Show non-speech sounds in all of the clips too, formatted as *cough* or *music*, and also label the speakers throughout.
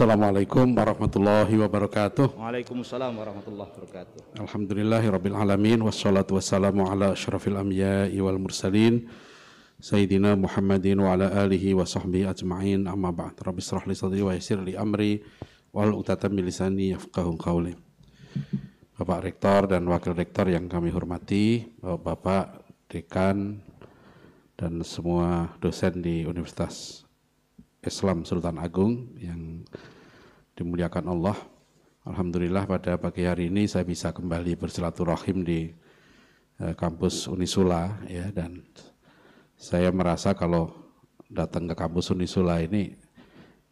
Speaker 1: Assalamualaikum warahmatullahi wabarakatuh. Waalaikumsalam warahmatullahi wabarakatuh. Alhamdulillahirabbil alamin wassalatu wassalamu ala asyrafil anbiya'i wal mursalin sayyidina Muhammadin wa ala alihi wa sahbihi ajma'in amma ba'd. Rabbi israh li sadri wa yassir li amri wal uqdatam min lisani yafqahu qawli. Bapak Rektor dan Wakil Rektor yang kami hormati, bapak Dekan dan semua dosen di Universitas Islam Sultan Agung yang dimuliakan Allah. Alhamdulillah pada pagi hari ini saya bisa kembali bersilaturahim di eh, kampus Unisula ya dan saya merasa kalau datang ke kampus Unisula ini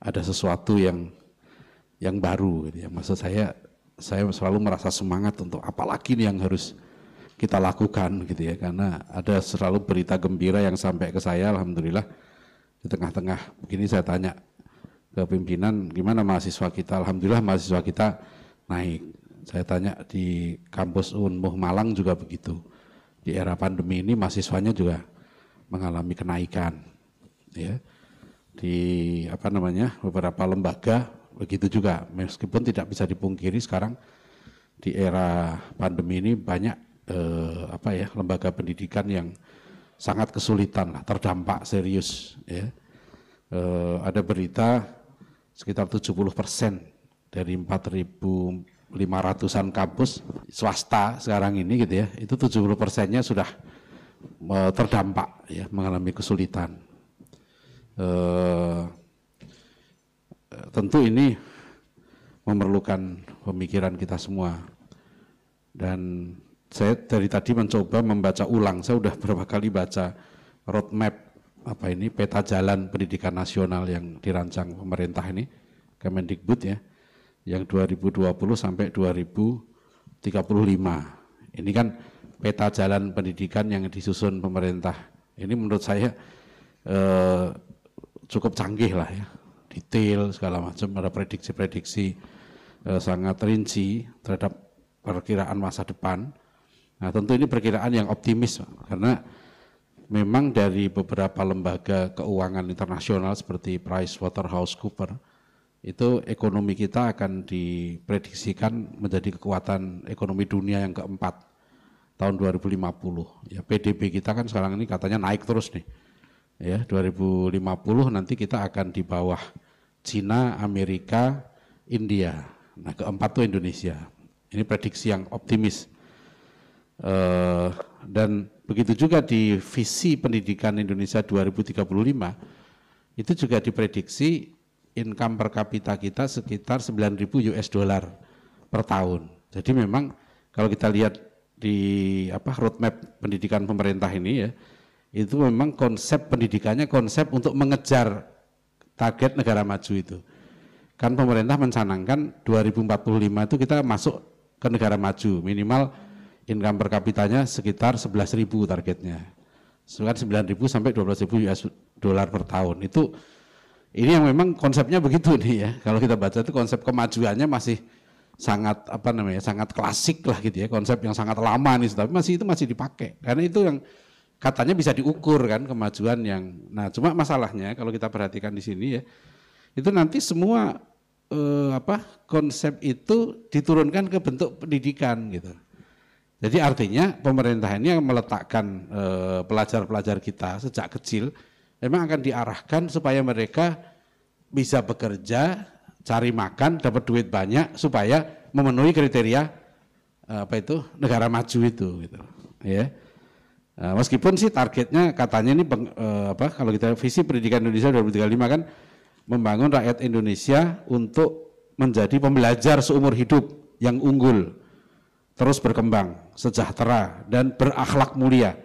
Speaker 1: ada sesuatu yang yang baru gitu ya. Maksud saya saya selalu merasa semangat untuk apalagi ini yang harus kita lakukan gitu ya karena ada selalu berita gembira yang sampai ke saya alhamdulillah di tengah-tengah begini saya tanya ke pimpinan gimana mahasiswa kita alhamdulillah mahasiswa kita naik saya tanya di kampus Unmuh Malang juga begitu di era pandemi ini mahasiswanya juga mengalami kenaikan ya di apa namanya beberapa lembaga begitu juga meskipun tidak bisa dipungkiri sekarang di era pandemi ini banyak eh, apa ya lembaga pendidikan yang sangat kesulitan lah, terdampak serius. Ya. E, ada berita sekitar 70 persen dari 4.500an kampus swasta sekarang ini gitu ya, itu 70 persennya sudah eh, terdampak ya, mengalami kesulitan. E, tentu ini memerlukan pemikiran kita semua dan saya dari tadi mencoba membaca ulang. Saya sudah berapa kali baca roadmap apa ini peta jalan pendidikan nasional yang dirancang pemerintah ini Kemendikbud ya yang 2020 sampai 2035. Ini kan peta jalan pendidikan yang disusun pemerintah. Ini menurut saya eh, cukup canggih lah ya. Detail segala macam ada prediksi-prediksi eh, sangat rinci terhadap perkiraan masa depan Nah tentu ini perkiraan yang optimis karena memang dari beberapa lembaga keuangan internasional seperti Price Waterhouse Cooper itu ekonomi kita akan diprediksikan menjadi kekuatan ekonomi dunia yang keempat tahun 2050. Ya PDB kita kan sekarang ini katanya naik terus nih. Ya 2050 nanti kita akan di bawah Cina, Amerika, India. Nah keempat tuh Indonesia. Ini prediksi yang optimis. Eh, dan begitu juga di visi pendidikan Indonesia 2035 itu juga diprediksi income per kapita kita sekitar 9.000 US dollar per tahun. Jadi memang kalau kita lihat di apa roadmap pendidikan pemerintah ini ya itu memang konsep pendidikannya konsep untuk mengejar target negara maju itu. Kan pemerintah mencanangkan 2045 itu kita masuk ke negara maju minimal income per kapitanya sekitar 11.000 targetnya. Sekitar 9.000 sampai 12.000 US dolar per tahun. Itu ini yang memang konsepnya begitu *laughs* nih ya. Kalau kita baca itu konsep kemajuannya masih sangat apa namanya sangat klasik lah gitu ya konsep yang sangat lama nih tapi masih itu masih dipakai karena itu yang katanya bisa diukur kan kemajuan yang nah cuma masalahnya kalau kita perhatikan di sini ya itu nanti semua eh, apa konsep itu diturunkan ke bentuk pendidikan gitu jadi artinya pemerintah ini yang meletakkan eh, pelajar-pelajar kita sejak kecil memang akan diarahkan supaya mereka bisa bekerja, cari makan, dapat duit banyak supaya memenuhi kriteria apa itu negara maju itu gitu ya. Nah, meskipun sih targetnya katanya ini peng, eh, apa kalau kita visi pendidikan Indonesia 2035 kan membangun rakyat Indonesia untuk menjadi pembelajar seumur hidup yang unggul terus berkembang, sejahtera, dan berakhlak mulia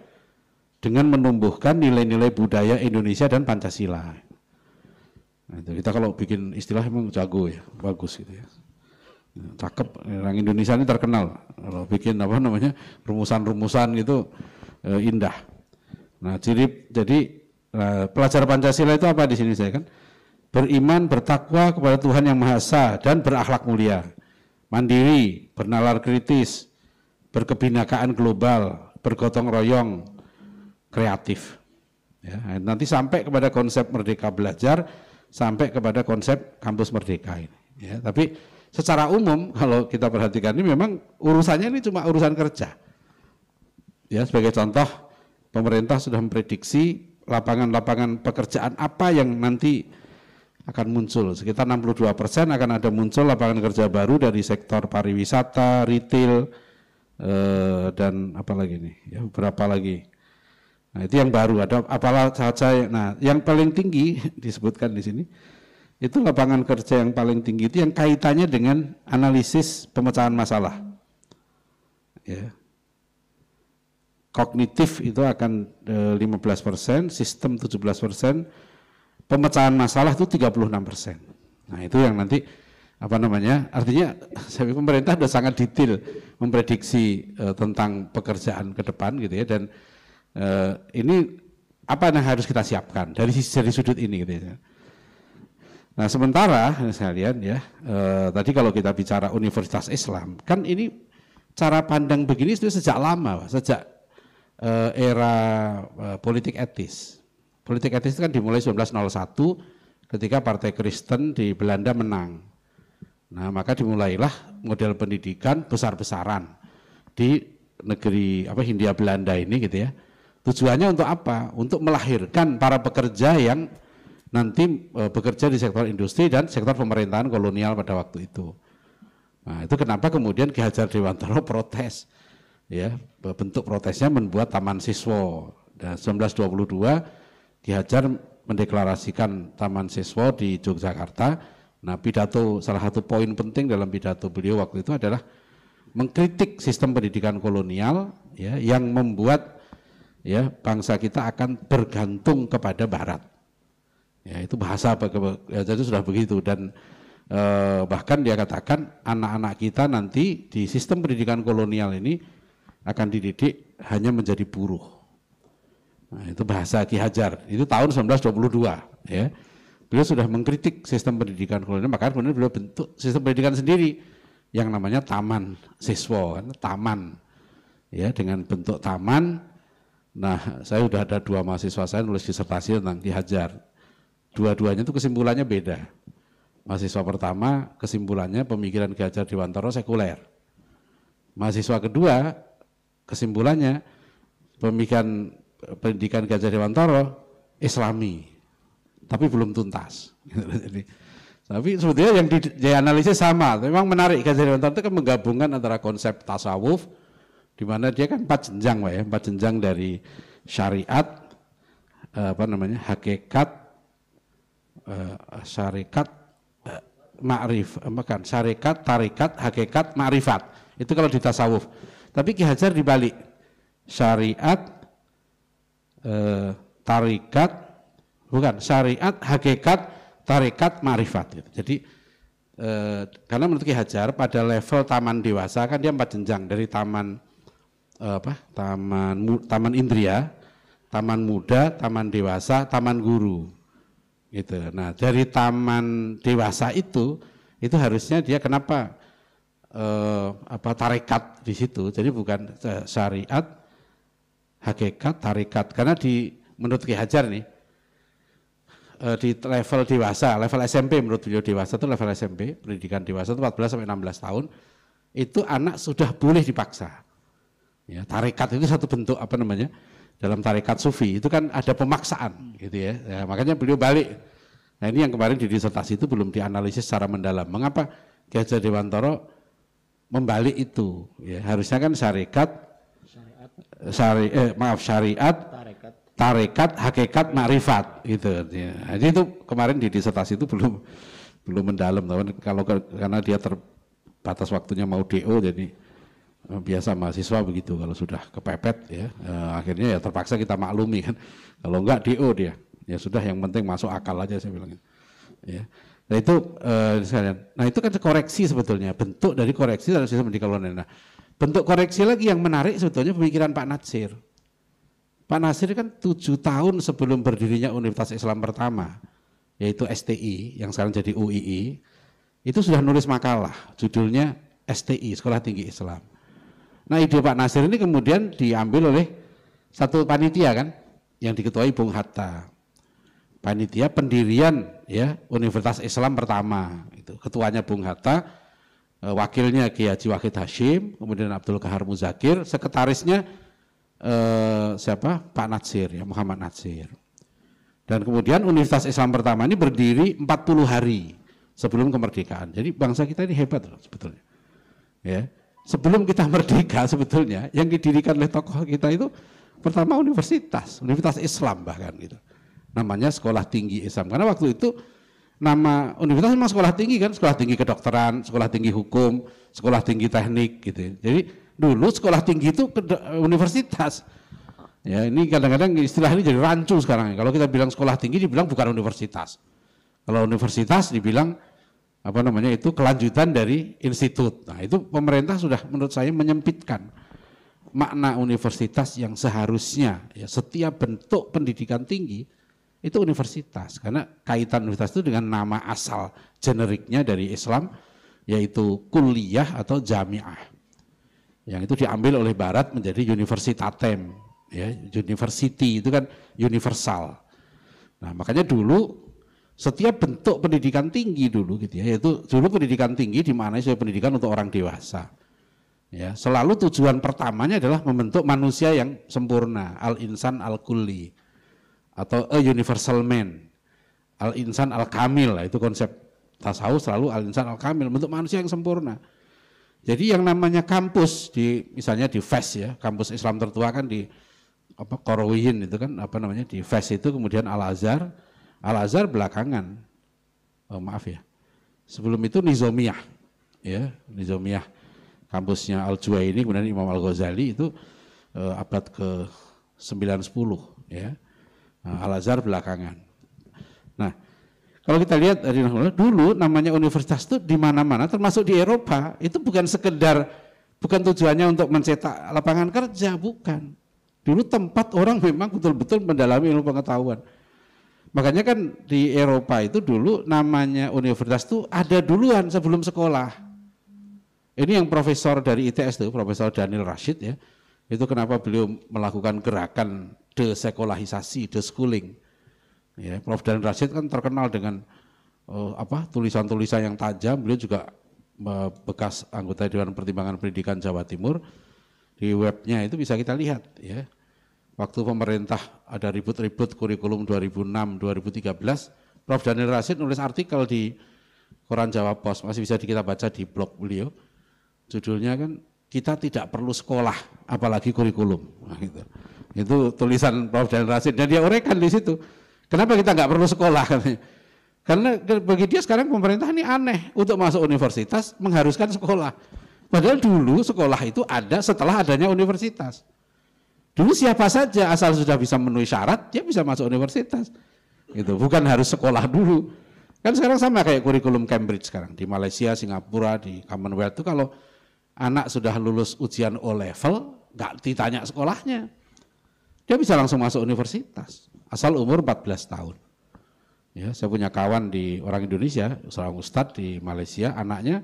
Speaker 1: dengan menumbuhkan nilai-nilai budaya Indonesia dan Pancasila. Nah, kita kalau bikin istilah memang jago ya, bagus gitu ya. Cakep, orang Indonesia ini terkenal kalau bikin apa namanya rumusan-rumusan gitu e, indah. Nah, ciri jadi e, pelajar Pancasila itu apa di sini saya kan? Beriman, bertakwa kepada Tuhan yang Maha Esa dan berakhlak mulia mandiri, bernalar kritis, berkebinakaan global, bergotong royong, kreatif. Ya, nanti sampai kepada konsep merdeka belajar, sampai kepada konsep kampus merdeka ini. Ya, tapi secara umum *laughs* kalau kita perhatikan ini memang urusannya ini cuma urusan kerja. Ya, sebagai contoh pemerintah sudah memprediksi lapangan-lapangan pekerjaan apa yang nanti akan muncul sekitar 62 persen akan ada muncul lapangan kerja baru dari sektor pariwisata, retail eh, dan lagi nih ya berapa lagi nah itu yang baru ada apalah saja nah yang paling tinggi *laughs* disebutkan di sini itu lapangan kerja yang paling tinggi itu yang kaitannya dengan analisis pemecahan masalah ya kognitif itu akan 15 eh, persen sistem 17 persen pemecahan masalah itu 36 persen. Nah itu yang nanti apa namanya artinya saya pemerintah sudah sangat detail memprediksi e, tentang pekerjaan ke depan gitu ya dan e, ini apa yang harus kita siapkan dari sisi dari sudut ini gitu ya. Nah sementara sekalian ya e, tadi kalau kita bicara Universitas Islam kan ini cara pandang begini sudah sejak lama sejak e, era e, politik etis Politik etis itu kan dimulai 1901 ketika Partai Kristen di Belanda menang. Nah, maka dimulailah model pendidikan besar-besaran di negeri apa Hindia Belanda ini gitu ya. Tujuannya untuk apa? Untuk melahirkan para pekerja yang nanti e, bekerja di sektor industri dan sektor pemerintahan kolonial pada waktu itu. Nah, itu kenapa kemudian Ki Hajar Dewantara *laughs* protes. Ya, bentuk protesnya membuat Taman Siswa. Dan nah, 1922 dihajar mendeklarasikan Taman Siswa di Yogyakarta. Nah, pidato salah satu poin penting dalam pidato beliau waktu itu adalah mengkritik sistem pendidikan kolonial ya yang membuat ya bangsa kita akan bergantung kepada barat. Ya, itu bahasa ya, jadi sudah begitu dan eh, bahkan dia katakan anak-anak kita nanti di sistem pendidikan kolonial ini akan dididik hanya menjadi buruh Nah, itu bahasa Ki Hajar. Itu tahun 1922 ya. Beliau sudah mengkritik sistem pendidikan kolonial, maka kemudian beliau bentuk sistem pendidikan sendiri yang namanya taman siswa, kan? taman ya dengan bentuk taman. Nah, saya sudah ada dua mahasiswa saya nulis disertasi tentang Ki Hajar. Dua-duanya itu kesimpulannya beda. Mahasiswa pertama kesimpulannya pemikiran Ki Hajar Dewantoro sekuler. Mahasiswa kedua kesimpulannya pemikiran pendidikan Gajah Dewantoro Islami, tapi belum tuntas. tapi sebetulnya yang di, analisis sama. Memang menarik Gajah Dewantoro itu kan menggabungkan antara konsep tasawuf, di mana dia kan empat jenjang, ya, empat jenjang dari syariat, eh, apa namanya hakikat syariat, eh, syarikat eh, ma'rif, syariat, syarikat tarikat hakikat ma'rifat, itu kalau di tasawuf tapi Ki Hajar dibalik syariat eh, tarikat bukan syariat hakikat tarikat marifat gitu. jadi eh, karena menurut Ki Hajar pada level taman dewasa kan dia empat jenjang dari taman eh, apa taman taman indria taman muda taman dewasa taman guru gitu nah dari taman dewasa itu itu harusnya dia kenapa eh, apa tarekat di situ jadi bukan eh, syariat hakikat tarikat karena di menurut Ki Hajar nih e, di level dewasa, level SMP menurut beliau dewasa itu level SMP, pendidikan dewasa itu 14 sampai 16 tahun, itu anak sudah boleh dipaksa. Ya, tarikat itu satu bentuk apa namanya? Dalam tarikat sufi itu kan ada pemaksaan gitu ya. ya makanya beliau balik. Nah, ini yang kemarin di disertasi itu belum dianalisis secara mendalam. Mengapa Ki Hajar Dewantoro membalik itu? Ya, harusnya kan syarikat syari, eh, maaf syariat, tarekat, tarekat hakikat, makrifat gitu ya. Jadi itu kemarin di disertasi itu belum belum mendalam tapi kalau karena dia terbatas waktunya mau DO jadi eh, biasa mahasiswa begitu kalau sudah kepepet ya eh, akhirnya ya terpaksa kita maklumi kan kalau enggak DO dia ya sudah yang penting masuk akal aja saya bilang ya nah itu eh, nah itu kan koreksi sebetulnya bentuk dari koreksi dalam sistem pendidikan nah Bentuk koreksi lagi yang menarik sebetulnya pemikiran Pak Natsir. Pak Nasir kan tujuh tahun sebelum berdirinya Universitas Islam pertama, yaitu STI yang sekarang jadi UII, itu sudah nulis makalah judulnya STI Sekolah Tinggi Islam. Nah ide Pak Nasir ini kemudian diambil oleh satu panitia kan yang diketuai Bung Hatta. Panitia pendirian ya Universitas Islam pertama itu ketuanya Bung Hatta Eh, wakilnya Kiai Haji Wahid Hashim, kemudian Abdul Kahar Muzakir, sekretarisnya eh, siapa? Pak Natsir ya, Muhammad Natsir. Dan kemudian Universitas Islam pertama ini berdiri 40 hari sebelum kemerdekaan. Jadi bangsa kita ini hebat loh sebetulnya. Ya. Sebelum kita *laughs* merdeka sebetulnya yang didirikan oleh tokoh kita itu pertama universitas, universitas Islam bahkan gitu. Namanya Sekolah Tinggi Islam. Karena waktu itu nama universitas memang sekolah tinggi kan, sekolah tinggi kedokteran, sekolah tinggi hukum, sekolah tinggi teknik gitu. Ya. Jadi dulu sekolah tinggi itu ke universitas. Ya ini kadang-kadang istilah ini jadi rancu sekarang. Ya. Kalau kita bilang sekolah tinggi dibilang bukan universitas. Kalau universitas dibilang apa namanya itu kelanjutan dari institut. Nah itu pemerintah sudah menurut saya menyempitkan makna universitas yang seharusnya ya, setiap bentuk pendidikan tinggi itu universitas karena kaitan universitas itu dengan nama asal generiknya dari Islam yaitu kuliah atau jamiah yang itu diambil oleh Barat menjadi universitatem ya university itu kan universal nah makanya dulu setiap bentuk pendidikan tinggi dulu gitu ya yaitu dulu pendidikan tinggi mana sebagai pendidikan untuk orang dewasa ya selalu tujuan pertamanya adalah membentuk manusia yang sempurna al insan al kuli atau a universal man. Al-insan al-kamil, itu konsep tasawuf selalu al-insan al-kamil, bentuk manusia yang sempurna. Jadi yang namanya kampus di misalnya di FES ya, kampus Islam tertua kan di apa Korowin itu kan apa namanya di FES itu kemudian Al Azhar, Al Azhar belakangan. Oh, maaf ya. Sebelum itu Nizomiyah ya, Nizomiyah kampusnya Al ini kemudian Imam Al Ghazali itu eh, abad ke 910 ya. Nah, Al Azhar belakangan. Nah, kalau kita lihat dari dulu namanya universitas itu di mana-mana termasuk di Eropa itu bukan sekedar bukan tujuannya untuk mencetak lapangan kerja bukan. Dulu tempat orang memang betul-betul mendalami ilmu pengetahuan. Makanya kan di Eropa itu dulu namanya universitas itu ada duluan sebelum sekolah. Ini yang profesor dari ITS tuh, Profesor Daniel Rashid ya. Itu kenapa beliau melakukan gerakan desekolahisasi, deschooling. Ya, Prof. Dan Rasid kan terkenal dengan uh, apa tulisan-tulisan yang tajam. Beliau juga uh, bekas anggota Dewan Pertimbangan Pendidikan Jawa Timur. Di webnya itu bisa kita lihat ya. Waktu pemerintah ada ribut-ribut kurikulum 2006-2013, Prof. Daniel Rasid nulis artikel di Koran Jawa Pos, masih bisa kita baca di blog beliau. Judulnya kan kita tidak perlu sekolah, apalagi kurikulum. Nah, gitu. Itu tulisan Prof. Dan Rasid, dan dia uraikan di situ. Kenapa kita nggak perlu sekolah? *laughs* Karena bagi dia sekarang pemerintah ini aneh untuk masuk universitas mengharuskan sekolah. Padahal dulu sekolah itu ada setelah adanya universitas. Dulu siapa saja asal sudah bisa memenuhi syarat dia bisa masuk universitas. Itu bukan harus sekolah dulu. Kan sekarang sama kayak kurikulum Cambridge sekarang di Malaysia, Singapura, di Commonwealth itu kalau anak sudah lulus ujian O level, nggak ditanya sekolahnya. Dia bisa langsung masuk universitas, asal umur 14 tahun. Ya, saya punya kawan di orang Indonesia, seorang ustadz di Malaysia, anaknya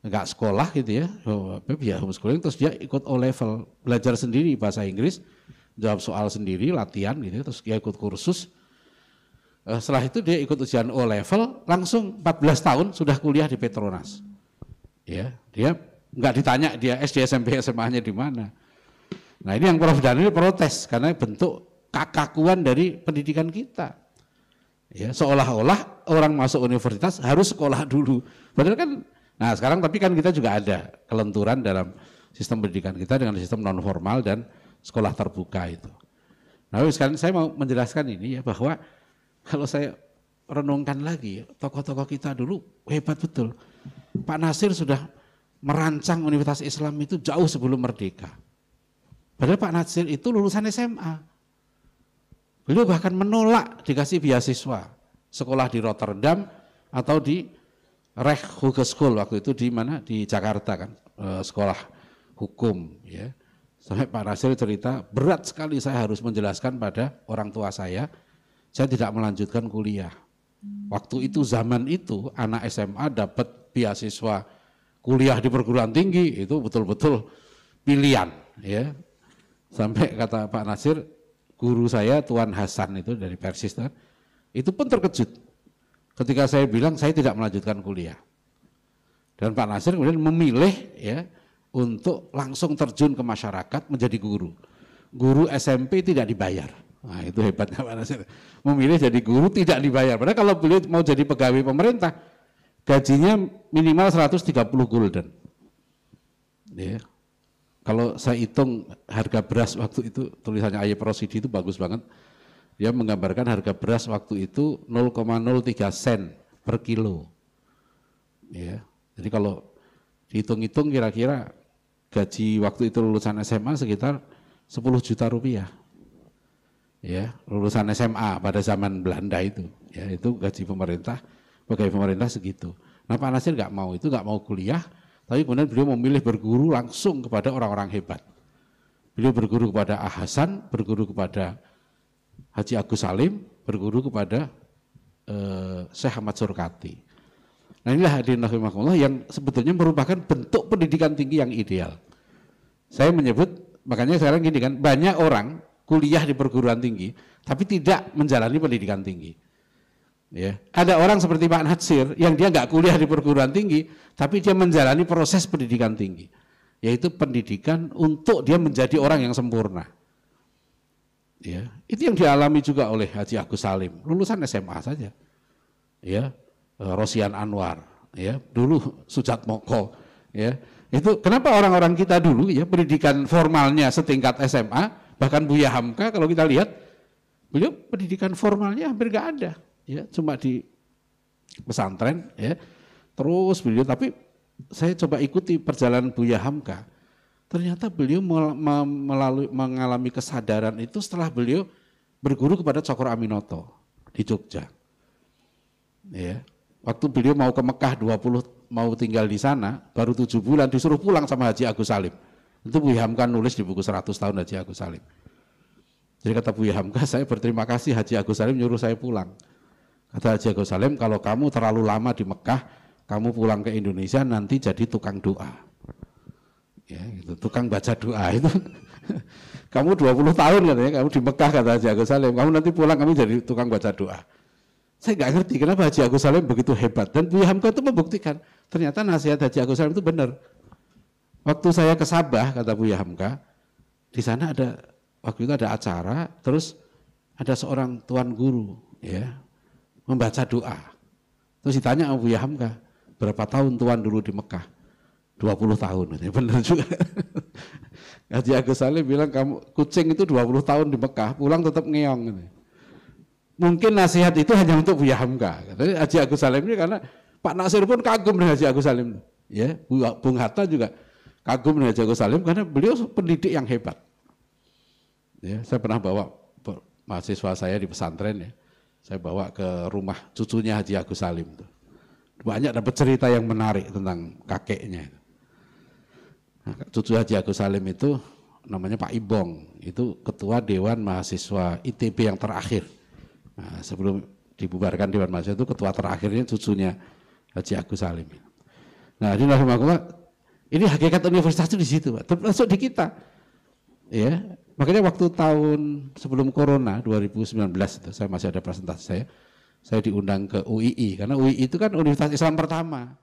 Speaker 1: nggak sekolah gitu ya, oh, ya homeschooling, terus dia ikut O level, belajar sendiri bahasa Inggris, jawab soal sendiri, latihan gitu, ya, terus dia ikut kursus. Eh, setelah itu dia ikut ujian O level, langsung 14 tahun sudah kuliah di Petronas. Ya, dia nggak ditanya dia SD SMP SMA-nya di mana. Nah ini yang Prof Daniel protes karena bentuk kakakuan dari pendidikan kita. Ya seolah-olah orang masuk universitas harus sekolah dulu. Padahal kan, nah sekarang tapi kan kita juga ada kelenturan dalam sistem pendidikan kita dengan sistem non formal dan sekolah terbuka itu. Nah sekarang saya mau menjelaskan ini ya bahwa kalau saya renungkan lagi tokoh-tokoh kita dulu hebat betul. Pak Nasir sudah merancang Universitas Islam itu jauh sebelum merdeka. Padahal Pak Nasir itu lulusan SMA. Beliau bahkan menolak dikasih beasiswa sekolah di Rotterdam atau di Rech Hugo School waktu itu di mana di Jakarta kan eh, sekolah hukum ya. Sampai Pak Nasir cerita berat sekali saya harus menjelaskan pada orang tua saya saya tidak melanjutkan kuliah. Waktu itu zaman itu anak SMA dapat beasiswa kuliah di perguruan tinggi itu betul-betul pilihan ya. Sampai kata Pak Nasir, guru saya Tuan Hasan itu dari Persis nah, itu pun terkejut ketika saya bilang saya tidak melanjutkan kuliah. Dan Pak Nasir kemudian memilih ya untuk langsung terjun ke masyarakat menjadi guru. Guru SMP tidak dibayar. Nah, itu hebatnya Pak Nasir. Memilih jadi guru tidak dibayar. Padahal kalau beliau mau jadi pegawai pemerintah, gajinya minimal 130 gulden. Ya. Kalau saya hitung harga beras waktu itu, tulisannya Ayep Rosidi itu bagus banget. Dia menggambarkan harga beras waktu itu 0,03 sen per kilo. Ya. Jadi kalau dihitung-hitung kira-kira gaji waktu itu lulusan SMA sekitar 10 juta rupiah. Ya, lulusan SMA pada zaman Belanda itu, ya itu gaji pemerintah pegawai pemerintah segitu. Nah Pak Nasir nggak mau itu, nggak mau kuliah, tapi kemudian beliau memilih berguru langsung kepada orang-orang hebat. Beliau berguru kepada Ah Hasan, berguru kepada Haji Agus Salim, berguru kepada eh, Syekh Ahmad Surkati. Nah inilah hadirin rahimakumullah yang sebetulnya merupakan bentuk pendidikan tinggi yang ideal. Saya menyebut, makanya sekarang gini kan, banyak orang kuliah di perguruan tinggi, tapi tidak menjalani pendidikan tinggi Ya. Ada orang seperti Pak Natsir yang dia nggak kuliah di perguruan tinggi, tapi dia menjalani proses pendidikan tinggi, yaitu pendidikan untuk dia menjadi orang yang sempurna. Ya, itu yang dialami juga oleh Haji Agus Salim, lulusan SMA saja. Ya, e, Rosian Anwar, ya, dulu Sujat Moko, ya. Itu kenapa orang-orang kita dulu ya pendidikan formalnya setingkat SMA, bahkan Buya Hamka kalau kita lihat beliau pendidikan formalnya hampir nggak ada ya cuma di pesantren ya terus beliau tapi saya coba ikuti perjalanan Buya Hamka ternyata beliau melalui mengalami kesadaran itu setelah beliau berguru kepada Cokro Aminoto di Jogja ya waktu beliau mau ke Mekah 20 mau tinggal di sana baru tujuh bulan disuruh pulang sama Haji Agus Salim itu Buya Hamka nulis di buku 100 tahun Haji Agus Salim jadi kata Buya Hamka *laughs* saya berterima kasih Haji Agus Salim nyuruh saya pulang Kata Haji Agus Salim, kalau kamu terlalu lama di Mekah, kamu pulang ke Indonesia nanti jadi tukang doa. Ya, itu tukang baca doa itu. *laughs* kamu 20 tahun katanya, kamu di Mekah kata Haji Agus Salim, kamu nanti pulang kami jadi tukang baca doa. Saya nggak ngerti kenapa Haji Agus Salim begitu hebat dan Buya Hamka itu membuktikan ternyata nasihat Haji Agus Salim itu benar. Waktu saya ke Sabah kata Buya Hamka, di sana ada waktu itu ada acara, terus ada seorang tuan guru ya membaca doa. Terus ditanya Abu Hamka, berapa tahun tuan dulu di Mekah? 20 tahun. Ini benar juga. *laughs* Haji Agus Salim bilang kamu kucing itu 20 tahun di Mekah, pulang tetap ngeong. ini Mungkin nasihat itu hanya untuk Buya Hamka. Jadi Haji Agus Salim ini karena Pak Nasir pun kagum dengan Haji Agus Salim. Ya, Bung Hatta juga kagum dengan Haji Agus Salim karena beliau pendidik yang hebat. Ya, saya pernah bawa mahasiswa saya di pesantren ya. Saya bawa ke rumah cucunya Haji Agus Salim. Tuh. Banyak dapat cerita yang menarik tentang kakeknya. Nah, cucu Haji Agus Salim itu namanya Pak Ibong. Itu ketua Dewan Mahasiswa ITB yang terakhir. Nah, sebelum dibubarkan Dewan Mahasiswa itu ketua terakhirnya cucunya Haji Agus Salim. Nah, di ini hakikat universitas itu di situ, Termasuk di kita. Ya, Makanya waktu tahun sebelum corona 2019 itu saya masih ada presentasi saya. Saya diundang ke UII karena UII itu kan universitas Islam pertama.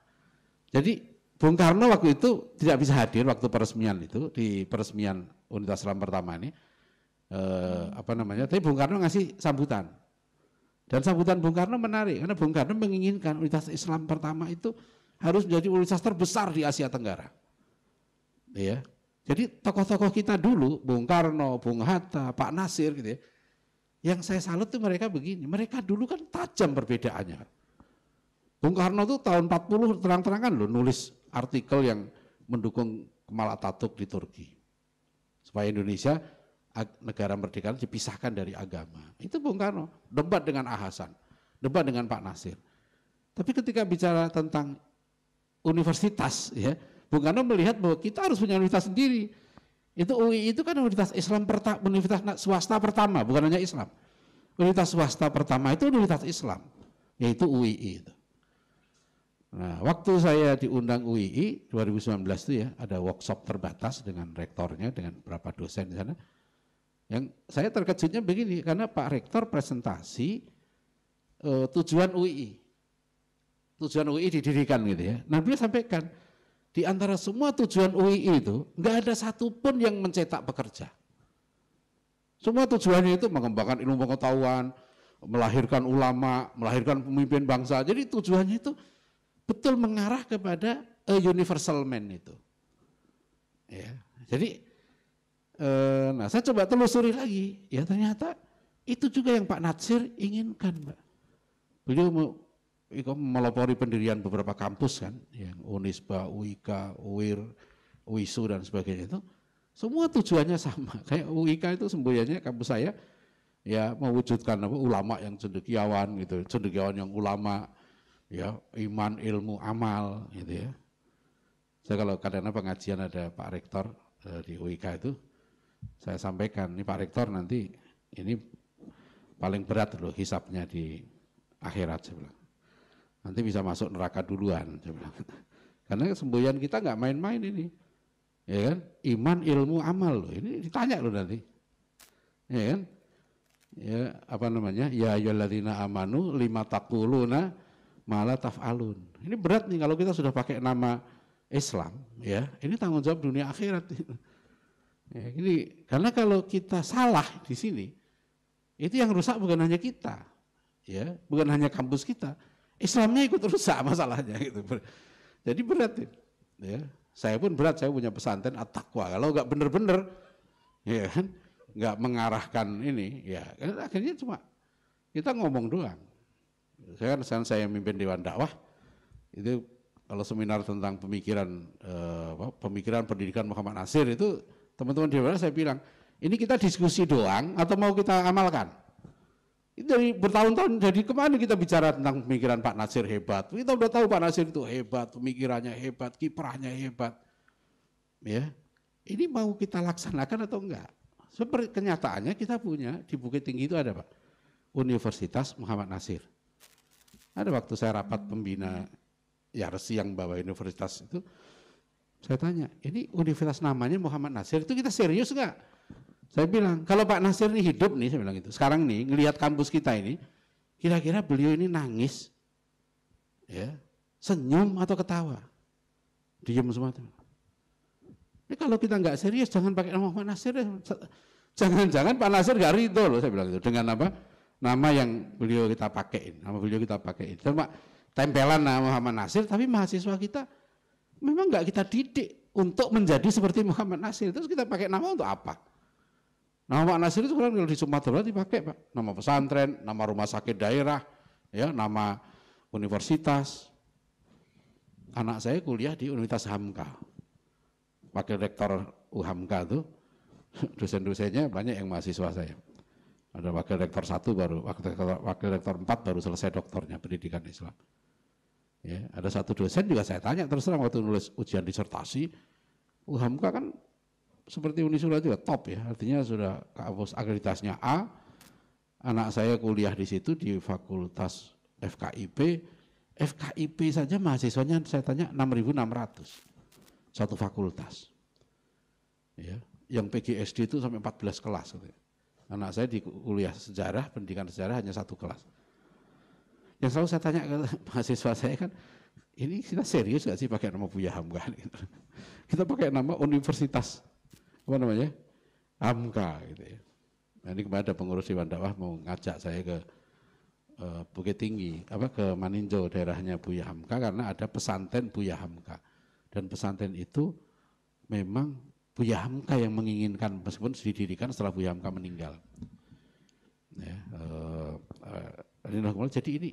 Speaker 1: Jadi Bung Karno waktu itu tidak bisa hadir waktu peresmian itu di peresmian Universitas Islam pertama ini. Eh, apa namanya? Tapi Bung Karno ngasih sambutan. Dan sambutan Bung Karno menarik karena Bung Karno menginginkan Universitas Islam pertama itu harus menjadi universitas terbesar di Asia Tenggara. Ya, jadi tokoh-tokoh kita dulu, Bung Karno, Bung Hatta, Pak Nasir gitu ya. Yang saya salut tuh mereka begini, mereka dulu kan tajam perbedaannya. Bung Karno tuh tahun 40 terang-terangan loh nulis artikel yang mendukung Kemal Atatürk di Turki. Supaya Indonesia negara merdeka dipisahkan dari agama. Itu Bung Karno, debat dengan Ahasan, debat dengan Pak Nasir. Tapi ketika bicara tentang universitas ya, Bung Karno melihat bahwa kita harus punya universitas sendiri. Itu UI itu kan universitas Islam pertama, universitas swasta pertama, bukan hanya Islam. Universitas swasta pertama itu universitas Islam, yaitu UI itu. Nah, waktu saya diundang UII 2019 itu ya, ada workshop terbatas dengan rektornya, dengan beberapa dosen di sana. Yang saya terkejutnya begini, karena Pak Rektor presentasi uh, tujuan UII. Tujuan UII didirikan gitu ya. Nah, beliau sampaikan, di antara semua tujuan UI itu nggak ada satupun yang mencetak pekerja. Semua tujuannya itu mengembangkan ilmu pengetahuan, melahirkan ulama, melahirkan pemimpin bangsa. Jadi tujuannya itu betul mengarah kepada a universal man itu. Ya, jadi eh, nah saya coba telusuri lagi, ya ternyata itu juga yang Pak Natsir inginkan, Mbak. Beliau itu melopori pendirian beberapa kampus kan, yang Unisba, Uika, UIR, UISU dan sebagainya itu, semua tujuannya sama. *laughs* Kayak UIK itu semboyannya kampus saya, ya mewujudkan apa ulama yang cendekiawan gitu, cendekiawan yang ulama, ya iman, ilmu, amal gitu ya. Saya kalau kadang-kadang pengajian ada Pak Rektor eh, di UIK itu, saya sampaikan, ini Pak Rektor nanti ini paling berat loh hisapnya di akhirat saya bilang nanti bisa masuk neraka duluan. *laughs* Karena kesembuhan kita nggak main-main ini. Ya kan? Iman, ilmu, amal loh. Ini ditanya loh nanti. Ya kan? Ya, apa namanya? Ya ayyuhalladzina amanu lima takuluna malah taf'alun. Ini berat nih kalau kita sudah pakai nama Islam, ya. Ini tanggung jawab dunia akhirat. *laughs* Ya, ini karena kalau kita salah di sini, itu yang rusak bukan hanya kita, ya, bukan hanya kampus kita, Islamnya ikut rusak *laughs* masalahnya gitu. Jadi berat ya. Saya pun berat, saya punya pesantren at-taqwa. Kalau nggak bener-bener, ya kan, nggak mengarahkan ini, ya kan, akhirnya cuma kita ngomong doang. Saya kan saya mimpin Dewan Dakwah, itu kalau seminar tentang pemikiran eh, pemikiran pendidikan Muhammad Nasir itu teman-teman di Dewan saya bilang, ini kita diskusi doang atau mau kita amalkan? dari bertahun-tahun jadi kemana kita bicara tentang pemikiran Pak Nasir hebat. Kita udah tahu Pak Nasir itu hebat, pemikirannya hebat, kiprahnya hebat. Ya, ini mau kita laksanakan atau enggak? Seperti kenyataannya kita punya di Bukit Tinggi itu ada Pak Universitas Muhammad Nasir. Ada waktu saya rapat pembina Yarsi yang bawa universitas itu, saya tanya, ini universitas namanya Muhammad Nasir itu kita serius enggak? Saya bilang, kalau Pak Nasir ini hidup nih, saya bilang gitu. Sekarang nih, ngelihat kampus kita ini, kira-kira beliau ini nangis, ya, senyum atau ketawa? Diem semua. Ini kalau kita nggak serius, jangan pakai nama Pak Nasir. Ya. Jangan-jangan Pak Nasir gak ridho loh, saya bilang gitu. Dengan apa? Nama yang beliau kita pakai, nama beliau kita pakaiin. Cuma tempelan nama Muhammad Nasir, tapi mahasiswa kita memang nggak kita didik untuk menjadi seperti Muhammad Nasir. Terus kita pakai nama untuk apa? Nama Pak Nasir itu kemudian kalau di Sumatera dipakai Pak. Nama pesantren, nama rumah sakit daerah, ya nama universitas. Anak saya kuliah di Universitas Hamka. Wakil Rektor UHAMKA itu *laughs* dosen-dosennya banyak yang mahasiswa saya. Ada wakil rektor satu baru, wakil rektor, wakil rektor empat baru selesai doktornya pendidikan Islam. Ya, ada satu dosen juga saya tanya terus terang waktu nulis ujian disertasi, UHAMKA kan seperti Unisura juga top ya, artinya sudah kampus agreditasnya A, anak saya kuliah di situ di Fakultas FKIP, FKIP saja mahasiswanya saya tanya 6.600 satu fakultas. Ya, yang PGSD itu sampai 14 kelas. Anak saya di kuliah sejarah, pendidikan sejarah hanya satu kelas. Yang selalu saya tanya ke *laughs* mahasiswa saya kan, ini kita serius gak sih pakai nama Buya Hamka? *laughs* Kita pakai nama universitas apa namanya Amka gitu ya. Nah, ini kemarin ada pengurus Dewan Dakwah mau ngajak saya ke uh, Bukit Tinggi, apa ke Maninjo daerahnya Buya Hamka karena ada pesantren Buya Hamka dan pesantren itu memang Buya Hamka yang menginginkan meskipun didirikan setelah Buya Hamka meninggal. Ya, uh, uh, jadi ini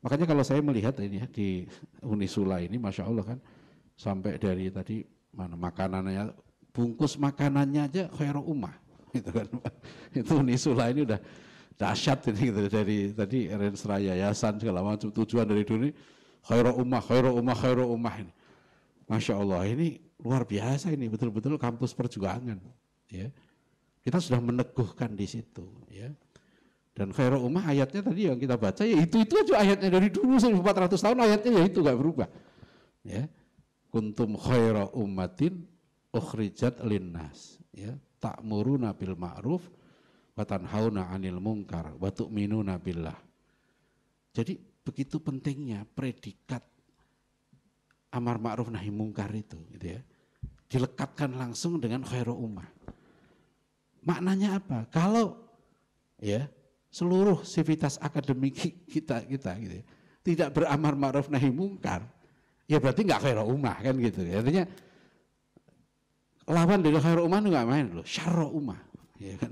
Speaker 1: makanya kalau saya melihat ini ya di Unisula ini, masya Allah kan sampai dari tadi mana makanannya bungkus makanannya aja khairu ummah *laughs* gitu kan itu nisulah ini udah dahsyat ini gitu dari tadi Rensra Yayasan segala macam tujuan dari dunia khairu ummah khairu ummah khairu ummah ini Masya Allah ini luar biasa ini betul-betul kampus perjuangan ya kita sudah meneguhkan di situ ya dan khairu ummah ayatnya tadi yang kita baca ya itu itu aja ayatnya dari dulu 1400 tahun ayatnya ya itu nggak berubah ya kuntum khaira ummatin ukhrijat linnas ya ta'muruna bil ma'ruf wa tanhauna 'anil munkar wa tu'minuna billah. Jadi begitu pentingnya predikat amar ma'ruf nahi mungkar itu gitu ya. Dilekatkan langsung dengan khairu ummah. Maknanya apa? Kalau ya seluruh sivitas akademik kita kita gitu ya, tidak beramar ma'ruf nahi mungkar, ya berarti nggak khairu ummah kan gitu. ya. Artinya lawan dari khairu umat nggak main loh syarro umat ya kan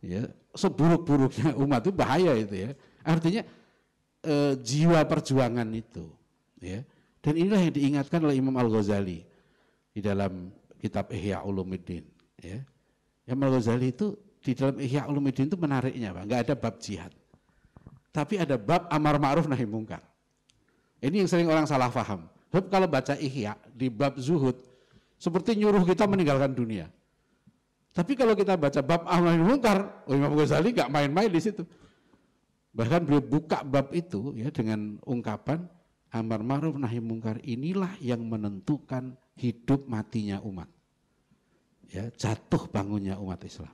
Speaker 1: ya seburuk-buruknya umat itu bahaya itu ya artinya e, jiwa perjuangan itu ya dan inilah yang diingatkan oleh Imam Al Ghazali di dalam kitab Ihya Ulumuddin ya Imam Al Ghazali itu di dalam Ihya Ulumuddin itu menariknya pak nggak ada bab jihad tapi ada bab amar ma'ruf nahi mungkar ini yang sering orang salah paham sebab kalau baca Ihya di bab zuhud seperti nyuruh kita meninggalkan dunia. Tapi kalau kita baca bab amar mungkar, oh Imam Ghazali nggak main-main di situ. Bahkan beliau buka bab itu ya dengan ungkapan amar ma'ruf nahi mungkar inilah yang menentukan hidup matinya umat. Ya, jatuh bangunnya umat Islam.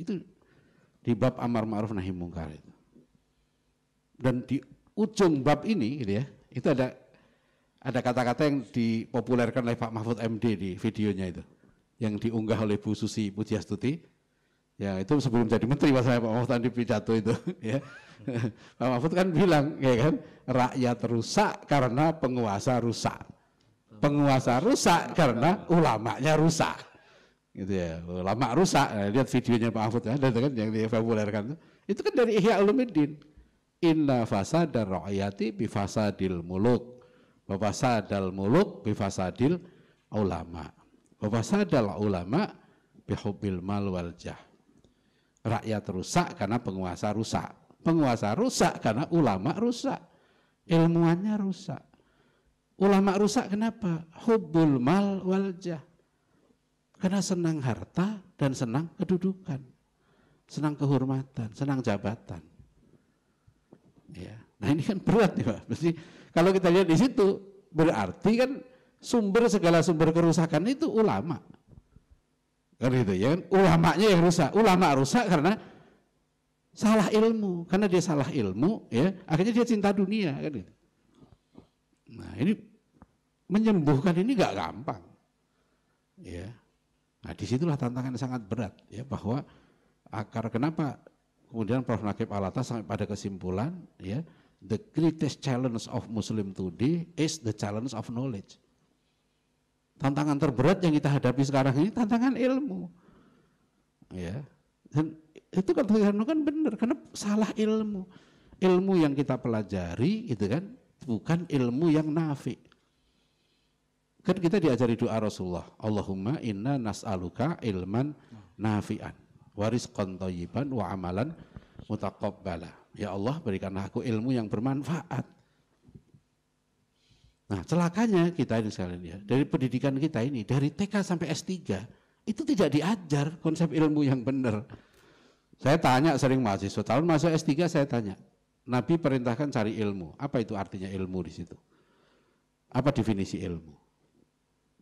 Speaker 1: Itu di bab amar ma'ruf nahi mungkar itu. Dan di ujung bab ini gitu ya, itu ada ada kata-kata yang dipopulerkan oleh Pak Mahfud MD di videonya itu yang diunggah oleh Bu Susi Pujiastuti ya itu sebelum jadi menteri masalah Pak Mahfud tadi pidato itu *laughs* ya Pak Mahfud kan bilang ya kan rakyat rusak karena penguasa rusak penguasa rusak karena ulamanya rusak gitu ya ulama rusak nah, lihat videonya Pak Mahfud ya dan kan yang dipopulerkan itu itu kan dari Ihya Ulumuddin inna fasa fasada ra'yati dil muluk bahwa sadal muluk bifasadil ulama. sadal ulama bihubil mal wal jah. Rakyat rusak karena penguasa rusak. Penguasa rusak karena ulama rusak. Ilmuannya rusak. Ulama rusak kenapa? hubul mal wal jah. Karena senang harta dan senang kedudukan. Senang kehormatan, senang jabatan. Ya. Nah ini kan berat nih Pak. Mesti kalau kita lihat di situ berarti kan sumber segala sumber kerusakan itu ulama. Kan gitu ya kan? Ulamanya yang rusak. Ulama rusak karena salah ilmu. Karena dia salah ilmu ya, akhirnya dia cinta dunia kan gitu. Nah, ini menyembuhkan ini gak gampang. Ya. Nah, disitulah tantangan sangat berat ya bahwa akar kenapa kemudian Prof. Nakib Alatas sampai pada kesimpulan ya the greatest challenge of Muslim today is the challenge of knowledge. Tantangan terberat yang kita hadapi sekarang ini tantangan ilmu. Ya. Dan itu kan Herno kan benar karena salah ilmu. Ilmu yang kita pelajari itu kan bukan ilmu yang nafi. Kan kita diajari doa Rasulullah, Allahumma inna nas'aluka ilman nafi'an, waris kontoyiban wa amalan mutaqabbala. Ya Allah berikanlah aku ilmu yang bermanfaat. Nah celakanya kita ini sekalian ya, dari pendidikan kita ini, dari TK sampai S3, itu tidak diajar konsep ilmu yang benar. Saya tanya sering mahasiswa, tahun masuk S3 saya tanya, Nabi perintahkan cari ilmu, apa itu artinya ilmu di situ? Apa definisi ilmu?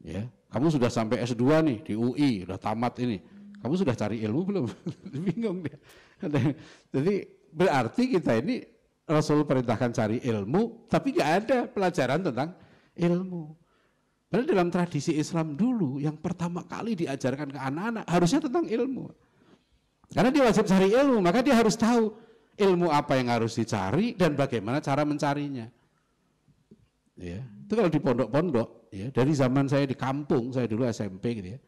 Speaker 1: Ya, kamu sudah sampai S2 nih di UI, sudah tamat ini. Kamu sudah cari ilmu belum? *laughs* Bingung dia. Jadi berarti kita ini Rasul perintahkan cari ilmu, tapi nggak ada pelajaran tentang ilmu. Padahal dalam tradisi Islam dulu yang pertama kali diajarkan ke anak-anak harusnya tentang ilmu. Karena dia wajib cari ilmu, maka dia harus tahu ilmu apa yang harus dicari dan bagaimana cara mencarinya. Ya, itu kalau di pondok-pondok, ya dari zaman saya di kampung, saya dulu SMP gitu ya,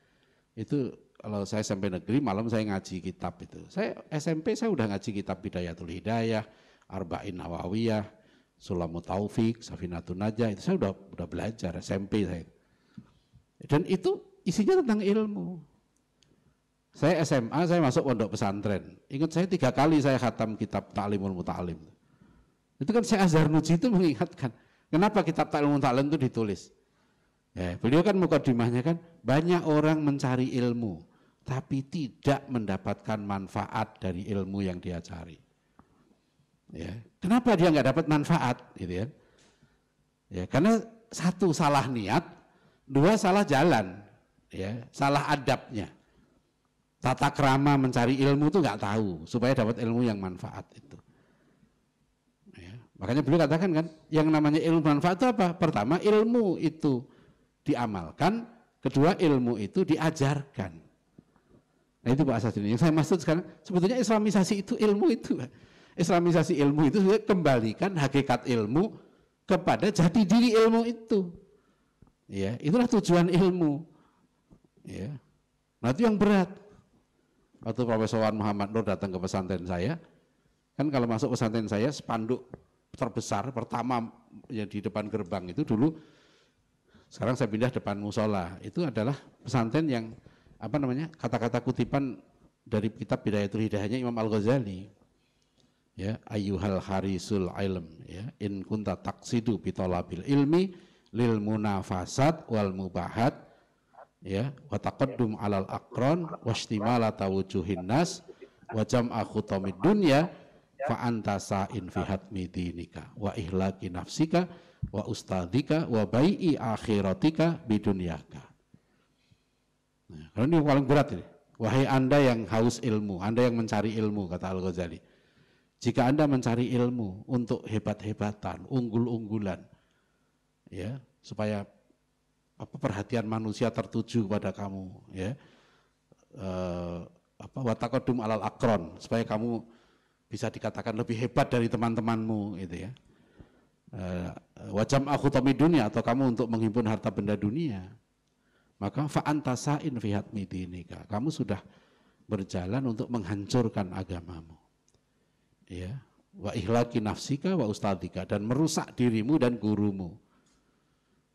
Speaker 1: itu kalau saya SMP negeri malam saya ngaji kitab itu. Saya SMP saya udah ngaji kitab Bidayatul Hidayah, Arba'in Nawawiyah, Sulamu Taufik, Safinatun Najah itu saya udah udah belajar SMP saya. Dan itu isinya tentang ilmu. Saya SMA saya masuk pondok pesantren. Ingat saya tiga kali saya khatam kitab Ta'limul Muta'alim. Itu kan saya Azhar Nuji itu mengingatkan kenapa kitab Ta'limul Muta'alim itu ditulis. Ya, beliau kan muka dimahnya kan banyak orang mencari ilmu tapi tidak mendapatkan manfaat dari ilmu yang dia cari. Ya, kenapa dia nggak dapat manfaat? Gitu ya. ya, karena satu salah niat, dua salah jalan, ya, salah adabnya. Tata kerama mencari ilmu itu nggak tahu supaya dapat ilmu yang manfaat itu. Ya, makanya beliau katakan kan, yang namanya ilmu manfaat itu apa? Pertama ilmu itu diamalkan, kedua ilmu itu diajarkan. Nah itu bahasa sini. Yang saya maksud sekarang sebetulnya Islamisasi itu ilmu itu. Islamisasi ilmu itu sebenarnya kembalikan hakikat ilmu kepada jati diri ilmu itu. Ya, itulah tujuan ilmu. Ya. Nah itu yang berat. Waktu Profesor Wan Muhammad Nur datang ke pesantren saya, kan kalau masuk pesantren saya spanduk terbesar pertama ya di depan gerbang itu dulu sekarang saya pindah depan musola itu adalah pesantren yang apa namanya kata-kata kutipan dari kitab Bidayatul Hidayahnya Imam Al Ghazali ya ayuhal harisul ilm ya in kunta taksidu bitolabil ilmi lil munafasat wal mubahat ya wa taqaddum alal akron washtimala tawujuhin nas wa jam'a khutamid dunya fa antasa in fi hatmi dinika wa ihlaki nafsika wa ustadika wa bai'i akhiratika bidunyaka Nah, iya. kalau ini paling berat ini. Wahai Anda yang haus ilmu, Anda yang mencari ilmu, kata Al-Ghazali. Jika Anda mencari ilmu untuk hebat-hebatan, unggul-unggulan, ya, supaya apa perhatian manusia tertuju kepada kamu, ya. E, apa watakodum alal akron supaya kamu bisa dikatakan lebih hebat dari teman-temanmu gitu ya. E, eh, wajam aku tomi dunia atau kamu untuk menghimpun harta benda dunia maka fa'antasain fihat dinika. Kamu sudah berjalan untuk menghancurkan agamamu. Ya, wa ihlaki nafsika wa ustadika dan merusak dirimu dan gurumu.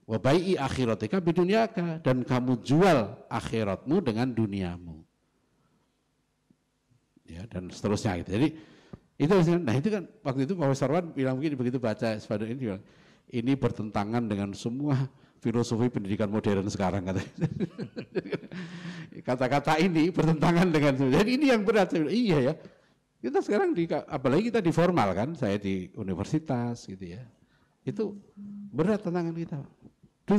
Speaker 1: Wa bai'i akhiratika biduniaka dan kamu jual akhiratmu dengan duniamu. Ya, dan seterusnya gitu. Jadi itu kan, nah itu kan waktu itu Pak Sarwan bilang begini begitu baca sepadu ini bilang, ini bertentangan dengan semua filosofi pendidikan modern sekarang katanya. *laughs* Kata-kata ini bertentangan dengan jadi ini yang berat. iya ya. Kita sekarang di apalagi kita di formal kan, saya di universitas gitu ya. Itu berat tantangan kita.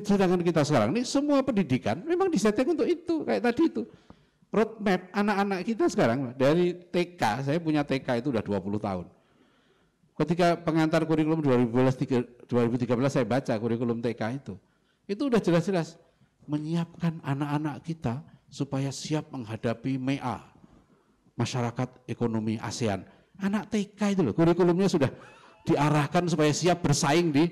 Speaker 1: Sedangkan kita sekarang ini semua pendidikan memang disetting untuk itu kayak tadi itu. Roadmap anak-anak kita sekarang dari TK, saya punya TK itu udah 20 tahun. Ketika pengantar kurikulum 2013, 2013 saya baca kurikulum TK itu itu udah jelas-jelas menyiapkan anak-anak kita supaya siap menghadapi MEA, masyarakat ekonomi ASEAN. Anak TK itu loh, kurikulumnya sudah diarahkan supaya siap bersaing di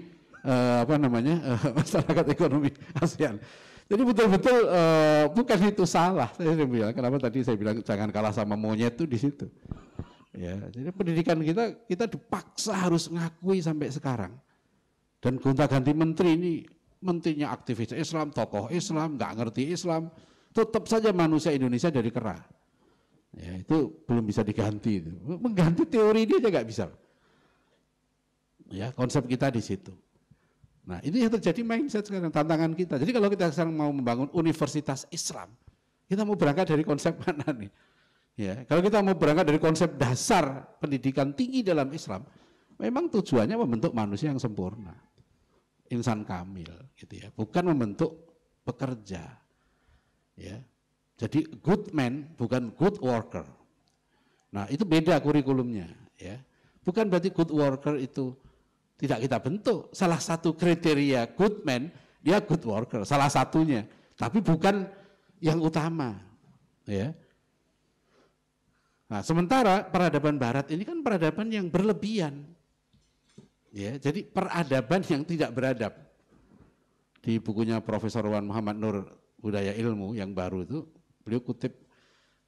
Speaker 1: uh, apa namanya uh, *laughs* masyarakat ekonomi ASEAN. Jadi betul-betul uh, bukan itu salah. Saya bilang, kenapa tadi saya bilang jangan kalah sama monyet itu di situ. Ya, jadi pendidikan kita kita dipaksa harus ngakui sampai sekarang. Dan gonta-ganti menteri ini mentinya aktivis Islam, tokoh Islam, nggak ngerti Islam, tetap saja manusia Indonesia dari kera. Ya, itu belum bisa diganti. Mengganti teori dia aja nggak bisa. Ya, konsep kita di situ. Nah, ini yang terjadi mindset sekarang, tantangan kita. Jadi kalau kita sekarang mau membangun universitas Islam, kita mau berangkat dari konsep *laughs* mana nih? Ya, kalau kita mau berangkat dari konsep dasar pendidikan tinggi dalam Islam, memang tujuannya membentuk manusia yang sempurna insan kamil gitu ya bukan membentuk pekerja ya jadi good man bukan good worker nah itu beda kurikulumnya ya bukan berarti good worker itu tidak kita bentuk salah satu kriteria good man dia good worker salah satunya tapi bukan yang utama ya Nah, sementara peradaban barat ini kan peradaban yang berlebihan. Ya, jadi peradaban yang tidak beradab. Di bukunya Profesor Wan Muhammad Nur Budaya Ilmu yang baru itu, beliau kutip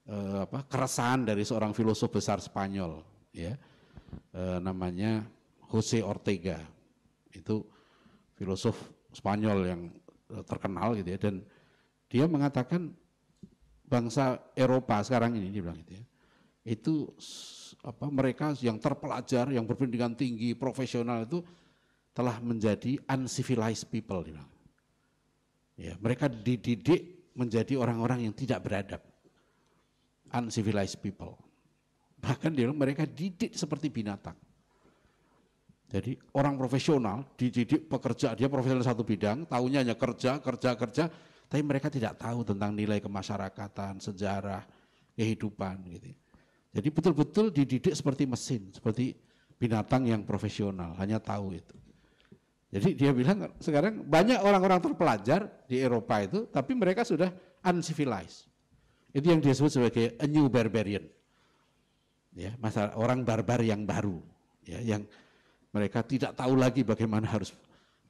Speaker 1: eh, apa keresahan dari seorang filosof besar Spanyol, ya. Eh, namanya Jose Ortega. Itu filosof Spanyol yang eh, terkenal gitu ya dan dia mengatakan bangsa Eropa sekarang ini dia bilang gitu ya itu apa mereka yang terpelajar, yang berpendidikan tinggi, profesional itu telah menjadi uncivilized people. Ya, mereka dididik menjadi orang-orang yang tidak beradab. Uncivilized people. Bahkan dia mereka didik seperti binatang. Jadi orang profesional dididik pekerja, dia profesional satu bidang, tahunya hanya kerja, kerja, kerja, tapi mereka tidak tahu tentang nilai kemasyarakatan, sejarah, kehidupan gitu. Jadi betul-betul dididik seperti mesin, seperti binatang yang profesional, hanya tahu itu. Jadi dia bilang sekarang banyak orang-orang terpelajar di Eropa itu, tapi mereka sudah uncivilized. Itu yang disebut sebagai a new barbarian. Ya, masa orang barbar yang baru, ya, yang mereka tidak tahu lagi bagaimana harus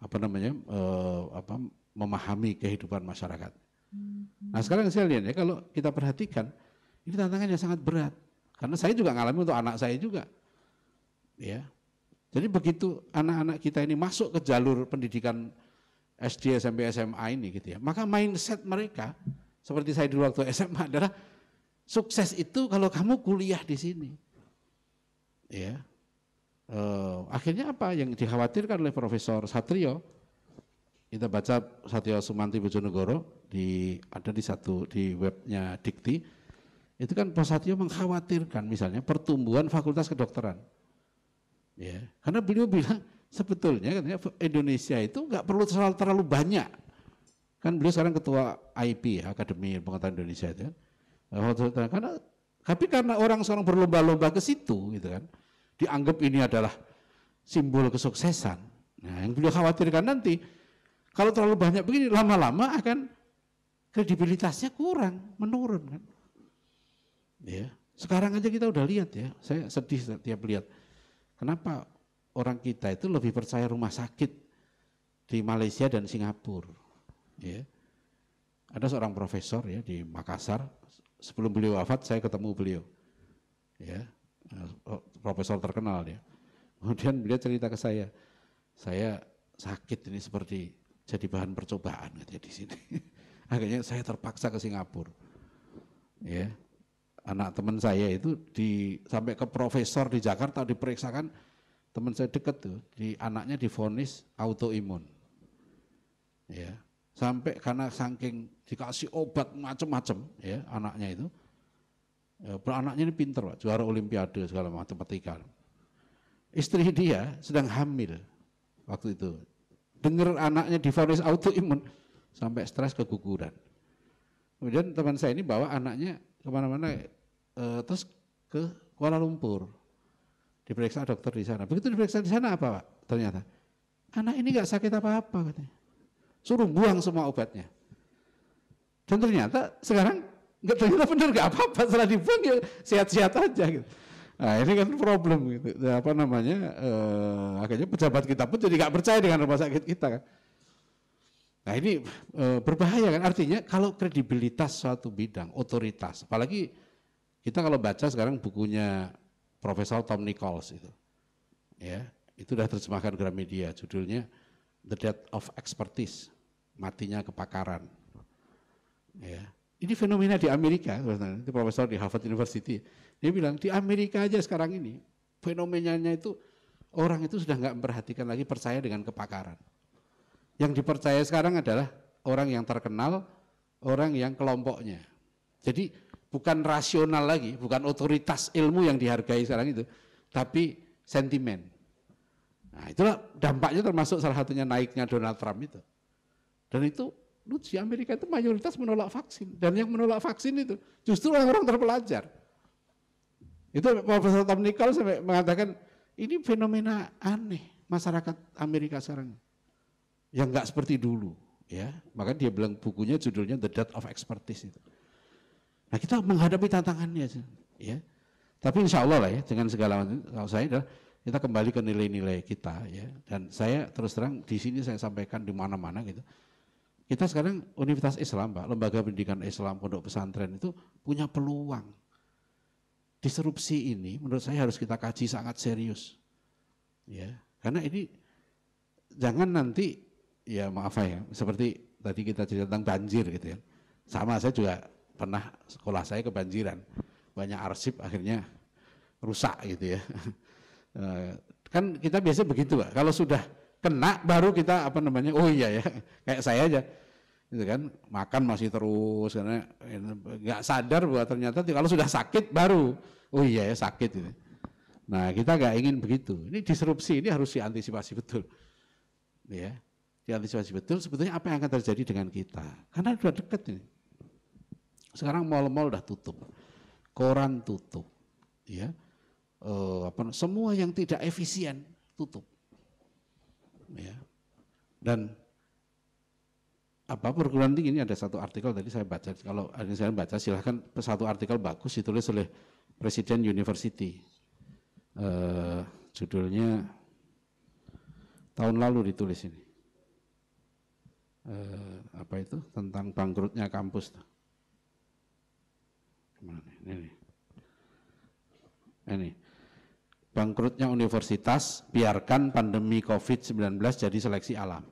Speaker 1: apa namanya uh, apa memahami kehidupan masyarakat. Hmm. Nah sekarang saya lihat ya kalau kita perhatikan ini tantangan yang sangat berat. Karena saya juga ngalami untuk anak saya juga. Ya. Jadi begitu anak-anak kita ini masuk ke jalur pendidikan SD, SMP, SMA ini gitu ya. Maka mindset mereka seperti saya dulu waktu SMA *laughs* adalah sukses itu kalau kamu kuliah di sini. Ya. Uh, akhirnya apa yang dikhawatirkan oleh Profesor Satrio kita baca Satrio Sumanti Bojonegoro di ada di satu di webnya Dikti itu kan Posatio mengkhawatirkan misalnya pertumbuhan fakultas kedokteran. Ya, karena beliau bilang sebetulnya katanya Indonesia itu nggak perlu terlalu, terlalu banyak. Kan beliau sekarang ketua IP Akademi Pengetahuan Indonesia itu. Kan? Nah, karena tapi karena orang seorang berlomba-lomba ke situ gitu kan, dianggap ini adalah simbol kesuksesan. Nah, yang beliau khawatirkan nanti kalau terlalu banyak begini lama-lama akan kredibilitasnya kurang, menurun kan. Ya, sekarang aja kita udah lihat ya, saya sedih setiap lihat. Kenapa orang kita itu lebih percaya rumah sakit di Malaysia dan Singapura? Ya. Ada seorang profesor ya di Makassar, sebelum beliau wafat saya ketemu beliau. Ya, eh, oh, profesor terkenal ya. Kemudian beliau cerita ke saya, saya sakit ini seperti jadi bahan percobaan katanya di sini. *laughs* Akhirnya saya terpaksa ke Singapura. Ya, anak teman saya itu di sampai ke profesor di Jakarta diperiksakan teman saya deket tuh di anaknya difonis autoimun ya sampai karena saking dikasih obat macem-macem ya anaknya itu ya, anaknya ini pinter pak juara olimpiade segala macam matematika istri dia sedang hamil waktu itu dengar anaknya difonis autoimun sampai stres keguguran kemudian teman saya ini bawa anaknya kemana-mana uh, terus ke Kuala Lumpur diperiksa dokter di sana begitu diperiksa di sana apa pak ternyata anak ini nggak sakit apa-apa katanya suruh buang semua obatnya dan ternyata sekarang nggak ternyata benar nggak apa-apa setelah dibuang ya sehat-sehat aja gitu Nah ini kan problem gitu, nah, apa namanya, eh, akhirnya pejabat kita pun jadi nggak percaya dengan rumah sakit kita kan. Nah ini e, berbahaya kan artinya kalau kredibilitas suatu bidang, otoritas, apalagi kita kalau baca sekarang bukunya Profesor Tom Nichols itu, ya itu sudah terjemahkan Gramedia, judulnya The Death of Expertise, matinya kepakaran. Ya. Ini fenomena di Amerika, itu profesor di Harvard University. Dia bilang di Amerika aja sekarang ini fenomenanya itu orang itu sudah nggak memperhatikan lagi percaya dengan kepakaran. Yang dipercaya sekarang adalah orang yang terkenal, orang yang kelompoknya. Jadi bukan rasional lagi, bukan otoritas ilmu yang dihargai sekarang itu, tapi sentimen. Nah, itulah dampaknya termasuk salah satunya naiknya Donald Trump itu. Dan itu di Amerika itu mayoritas menolak vaksin dan yang menolak vaksin itu justru orang-orang terpelajar. Itu Profesor Tom Nichol sampai mengatakan ini fenomena aneh masyarakat Amerika sekarang yang nggak seperti dulu ya. Maka dia bilang bukunya judulnya The Death of Expertise itu. Nah kita menghadapi tantangannya, ya. Tapi insya Allah lah ya, dengan segala kalau saya adalah kita kembali ke nilai-nilai kita ya. Dan saya terus terang di sini saya sampaikan di mana-mana gitu. Kita sekarang Universitas Islam, Pak, Lembaga Pendidikan Islam Pondok Pesantren itu punya peluang. Disrupsi ini menurut saya harus kita kaji sangat serius. Ya, karena ini jangan nanti ya maaf ya, seperti tadi kita cerita tentang banjir gitu ya. Sama saya juga pernah sekolah saya kebanjiran banyak arsip akhirnya rusak gitu ya *laughs* eh, kan kita biasa begitu pak kalau sudah kena baru kita apa namanya oh iya ya *laughs* kayak saya aja gitu kan makan masih terus karena nggak sadar bahwa ternyata kalau sudah sakit baru oh iya ya sakit gitu. nah kita nggak ingin begitu ini disrupsi ini harus diantisipasi betul ya diantisipasi betul sebetulnya apa yang akan terjadi dengan kita karena sudah dekat ini sekarang mal-mal udah tutup, koran tutup, ya, e, apa, semua yang tidak efisien tutup, ya. Dan apa perguruan tinggi ini ada satu artikel tadi saya baca kalau ada saya baca silahkan satu artikel bagus ditulis oleh Presiden University E, judulnya tahun lalu ditulis ini E, apa itu tentang bangkrutnya kampus tuh ini. Ini. Bangkrutnya universitas, biarkan pandemi COVID-19 jadi seleksi alam.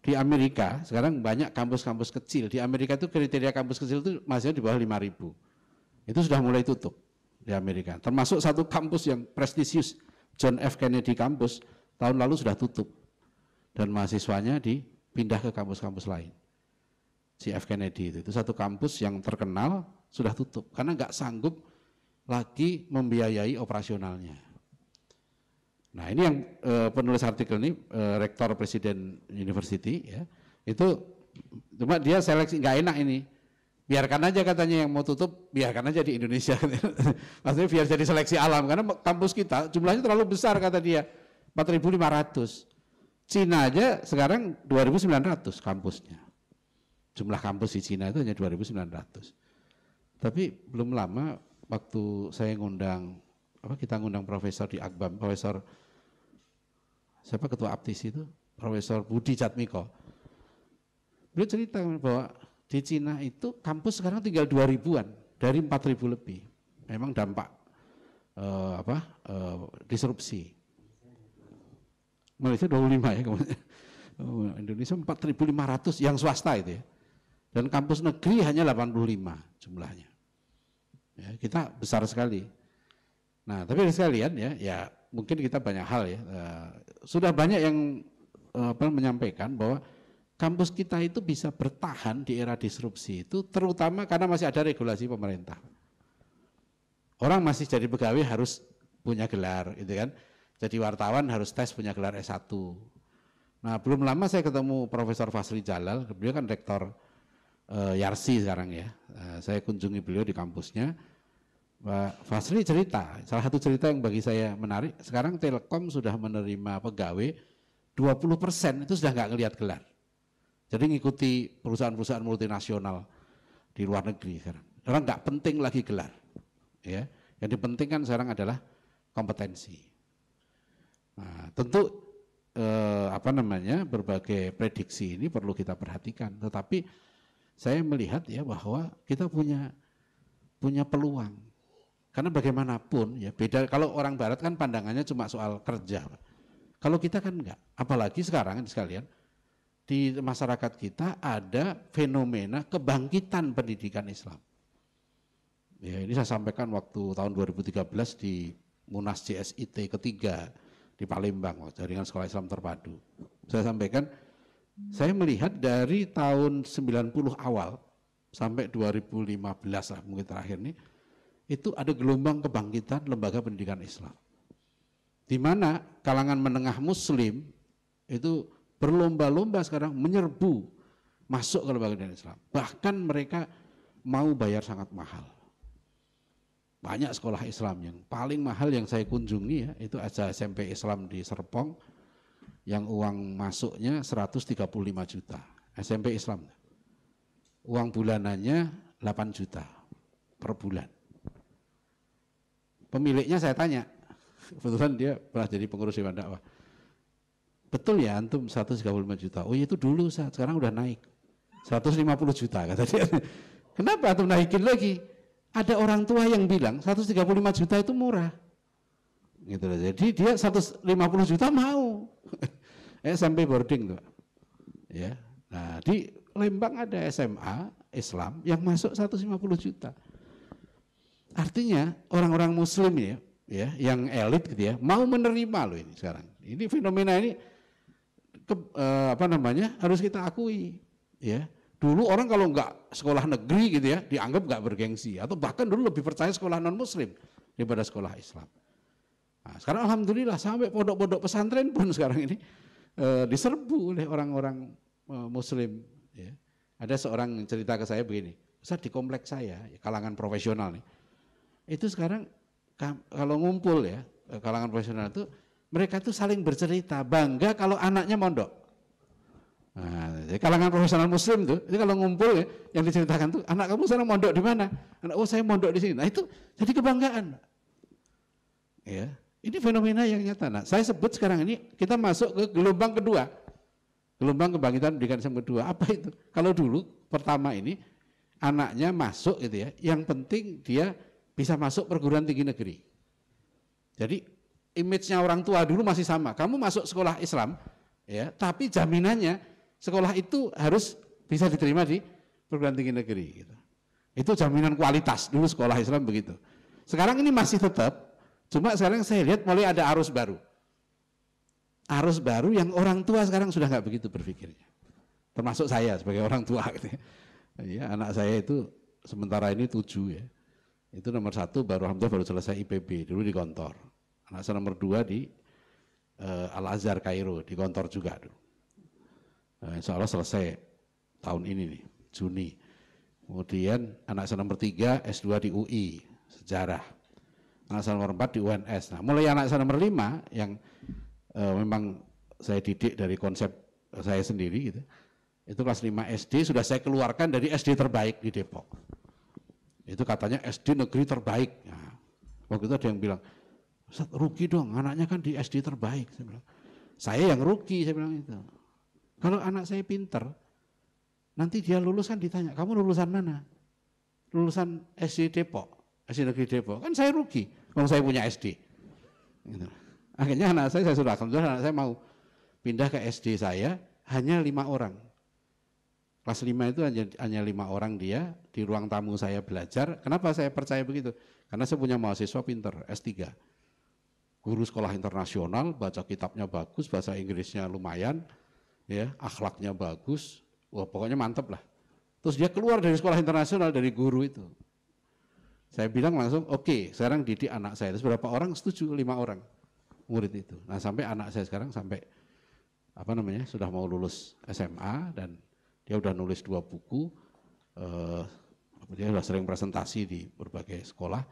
Speaker 1: Di Amerika, sekarang banyak kampus-kampus kecil. Di Amerika itu kriteria kampus kecil itu masih di bawah 5.000. Itu sudah mulai tutup di Amerika. Termasuk satu kampus yang prestisius, John F. Kennedy kampus tahun lalu sudah tutup. Dan mahasiswanya dipindah ke kampus-kampus lain. Si F. Kennedy itu, itu satu kampus yang terkenal sudah tutup karena nggak sanggup lagi membiayai operasionalnya. Nah ini yang e, penulis artikel ini e, rektor presiden university ya itu cuma dia seleksi nggak enak ini biarkan aja katanya yang mau tutup biarkan aja di Indonesia *laughs* maksudnya biar jadi seleksi alam karena kampus kita jumlahnya terlalu besar kata dia 4.500 Cina aja sekarang 2.900 kampusnya jumlah kampus di Cina itu hanya 2.900 tapi belum lama waktu saya ngundang apa kita ngundang profesor di Akbam, profesor siapa ketua Aptis itu? Profesor Budi Jatmiko. Beliau cerita bahwa di Cina itu kampus sekarang tinggal dua ribuan dari empat ribu lebih. Memang dampak uh, apa Uh, disrupsi. Malaysia 25 ya oh, Indonesia 4.500 yang swasta itu ya. Dan kampus negeri hanya 85 jumlahnya. Ya, kita besar sekali. Nah, tapi sekalian ya, ya mungkin kita banyak hal ya. Uh, sudah banyak yang uh, apa, menyampaikan bahwa kampus kita itu bisa bertahan di era disrupsi itu terutama karena masih ada regulasi pemerintah. Orang masih jadi pegawai harus punya gelar gitu kan. Jadi wartawan harus tes punya gelar S1. Nah, belum lama saya ketemu Profesor Fasri Jalal, beliau kan rektor uh, Yarsi sekarang ya. Uh, saya kunjungi beliau di kampusnya. Pak Fasri cerita, salah satu cerita yang bagi saya menarik, sekarang Telkom sudah menerima pegawai 20% itu sudah nggak ngelihat gelar. Jadi ngikuti perusahaan-perusahaan multinasional di luar negeri sekarang. Sekarang nggak penting lagi gelar. Ya. Yang dipentingkan sekarang adalah kompetensi. Nah, tentu eh, apa namanya berbagai prediksi ini perlu kita perhatikan. Tetapi saya melihat ya bahwa kita punya punya peluang. Karena bagaimanapun ya beda kalau orang barat kan pandangannya cuma soal kerja. Kalau kita kan enggak. Apalagi sekarang sekalian di masyarakat kita ada fenomena kebangkitan pendidikan Islam. Ya, ini saya sampaikan waktu tahun 2013 di Munas JSIT ketiga di Palembang, jaringan sekolah Islam terpadu. Saya sampaikan saya melihat dari tahun 90 awal sampai 2015 lah mungkin terakhir nih, itu ada gelombang kebangkitan lembaga pendidikan Islam. Di mana kalangan menengah muslim itu berlomba-lomba sekarang menyerbu masuk ke lembaga pendidikan Islam. Bahkan mereka mau bayar sangat mahal. Banyak sekolah Islam yang paling mahal yang saya kunjungi ya, itu ada SMP Islam di Serpong, yang uang masuknya 135 juta SMP Islam uang bulanannya 8 juta per bulan pemiliknya saya tanya kebetulan dia pernah jadi pengurus Dewan Dakwah betul ya antum 135 juta oh iya, itu dulu saat sekarang udah naik 150 juta kata dia *laughs* kenapa antum naikin lagi ada orang tua yang bilang 135 juta itu murah gitu Jadi dia 150 juta mau SMP boarding tuh. Ya. Nah, di Lembang ada SMA Islam yang masuk 150 juta. Artinya orang-orang muslim ya, ya yang elit gitu ya, mau menerima loh ini sekarang. Ini fenomena ini ke, eh, apa namanya? harus kita akui, ya. Dulu orang kalau enggak sekolah negeri gitu ya, dianggap enggak bergengsi atau bahkan dulu lebih percaya sekolah non muslim daripada sekolah Islam. Nah, sekarang alhamdulillah sampai pondok-pondok pesantren pun *laughs* sekarang ini e, diserbu oleh orang-orang e, Muslim. Ya. Ada seorang cerita ke saya begini, Ustaz di kompleks saya, ya, kalangan profesional nih, itu sekarang kalau ngumpul ya, eh, kalangan profesional itu, mereka tuh saling bercerita, bangga kalau anaknya mondok. Nah, kalangan profesional muslim tuh, itu kalau ngumpul ya, yang diceritakan tuh, anak kamu sekarang mondok di mana? Anak, oh saya mondok di sini. Nah itu jadi kebanggaan. Ya, ini fenomena yang nyata. Nah, saya sebut sekarang ini kita masuk ke gelombang kedua. Gelombang kebangkitan pendidikan yang kedua. Apa itu? Kalau dulu pertama ini anaknya masuk gitu ya. Yang penting dia bisa masuk perguruan tinggi negeri. Jadi image-nya orang tua dulu masih sama. Kamu masuk sekolah Islam ya, tapi jaminannya sekolah itu harus bisa diterima di perguruan tinggi negeri gitu. Itu jaminan kualitas dulu sekolah Islam begitu. Sekarang ini masih tetap Cuma sekarang saya lihat mulai ada arus baru. Arus baru yang orang tua sekarang sudah nggak begitu berpikirnya. Termasuk saya sebagai orang tua. Gitu. *laughs* Ya, anak saya itu sementara ini tujuh ya. Itu nomor satu baru alhamdulillah baru selesai IPB dulu di kantor. Anak saya nomor dua di uh, eh, Al Azhar Kairo di kantor juga dulu. Eh, insya Allah selesai tahun ini nih Juni. Kemudian anak saya nomor tiga S2 di UI sejarah anak saya nomor 4 di UNS. Nah, mulai anak saya nomor 5 yang e, memang saya didik dari konsep saya sendiri gitu. Itu kelas 5 SD sudah saya keluarkan dari SD terbaik di Depok. Itu katanya SD negeri terbaik. Nah, waktu itu ada yang bilang, rugi dong, anaknya kan di SD terbaik. Saya bilang, saya yang rugi, saya bilang itu. Kalau anak saya pinter, nanti dia lulusan ditanya, kamu lulusan mana? Lulusan SD Depok, SD Negeri Depok. Kan saya rugi. Wong saya punya SD. Gitu. Akhirnya anak saya saya suruh alhamdulillah anak saya mau pindah ke SD saya hanya lima orang. Kelas lima itu hanya, hanya lima orang dia di ruang tamu saya belajar. Kenapa saya percaya begitu? Karena saya punya mahasiswa pinter S3. Guru sekolah internasional, baca kitabnya bagus, bahasa Inggrisnya lumayan, ya, akhlaknya bagus. Wah, pokoknya mantep lah. Terus dia keluar dari sekolah internasional dari guru itu. Saya bilang langsung, oke, okay, sekarang didik anak saya. Terus berapa orang? Setuju, lima orang murid itu. Nah sampai anak saya sekarang sampai apa namanya sudah mau lulus SMA dan dia sudah nulis dua buku, eh, dia sudah sering presentasi di berbagai sekolah.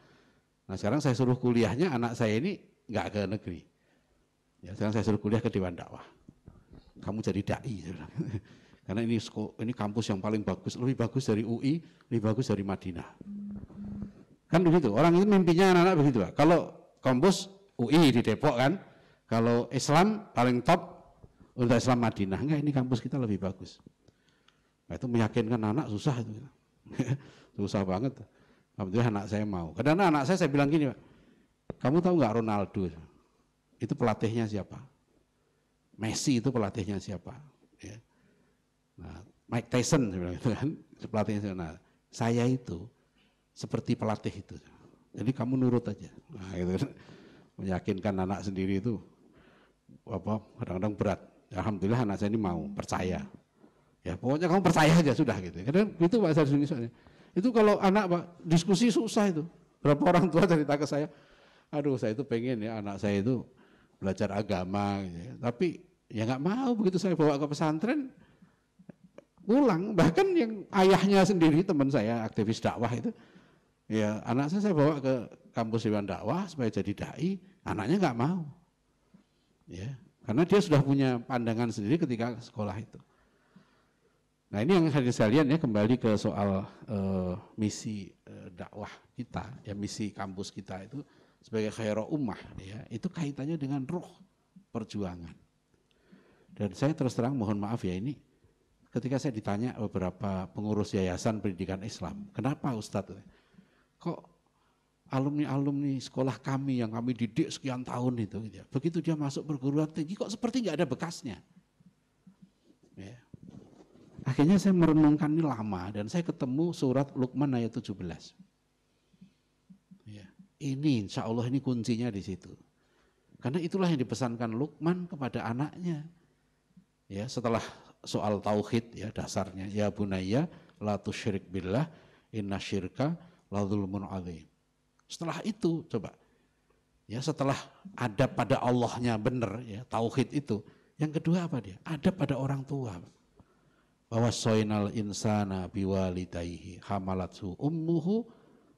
Speaker 1: Nah sekarang saya suruh kuliahnya anak saya ini nggak ke negeri. Ya, sekarang saya suruh kuliah ke Dewan Dakwah. Kamu jadi dai, *laughs* karena ini ini kampus yang paling bagus, lebih bagus dari UI, lebih bagus dari Madinah. Kan begitu. Orang itu mimpinya anak-anak begitu, Pak. Kalau kampus UI di Depok kan, kalau Islam paling top untuk Islam Madinah. Enggak, ini kampus kita lebih bagus. Nah, itu meyakinkan anak susah itu. *laughs* susah banget. Alhamdulillah anak saya mau. Karena anak saya saya bilang gini, Pak. Kamu tahu nggak Ronaldo? Itu pelatihnya siapa? Messi itu pelatihnya siapa? Ya. Nah, Mike Tyson saya bilang gitu kan, pelatihnya siapa? Nah, saya itu seperti pelatih itu. Jadi kamu nurut aja. Nah, itu meyakinkan anak sendiri itu apa kadang-kadang berat. Alhamdulillah anak saya ini mau percaya. Ya pokoknya kamu percaya aja sudah gitu. Karena itu bahasa Indonesia. Itu kalau anak pak diskusi susah itu. Berapa orang tua cerita ke saya, aduh saya itu pengen ya anak saya itu belajar agama, gitu. Ya. tapi ya nggak mau begitu saya bawa ke pesantren pulang bahkan yang ayahnya sendiri teman saya aktivis dakwah itu Ya, anak saya saya bawa ke kampus Dewan Dakwah supaya jadi dai, anaknya nggak mau. Ya, karena dia sudah punya pandangan sendiri ketika sekolah itu. Nah ini yang hadir lihat ya kembali ke soal uh, misi uh, dakwah kita, ya misi kampus kita itu sebagai khairah ummah ya itu kaitannya dengan roh perjuangan. Dan saya terus terang mohon maaf ya ini ketika saya ditanya beberapa pengurus yayasan pendidikan Islam, kenapa Ustadz? kok alumni-alumni sekolah kami yang kami didik sekian tahun itu. Gitu ya. Begitu dia masuk perguruan tinggi kok seperti nggak ada bekasnya. Ya. Akhirnya saya merenungkan ini lama dan saya ketemu surat Luqman ayat 17. Ya. Ini insya Allah ini kuncinya di situ. Karena itulah yang dipesankan Lukman kepada anaknya. Ya, setelah soal tauhid ya dasarnya ya bunaya la tusyrik billah inna syirka zulmun azim. Setelah itu coba ya setelah ada pada Allahnya benar ya tauhid itu yang kedua apa dia Ada pada orang tua bahwa soinal insana biwalidayhi hamalathu ummuhu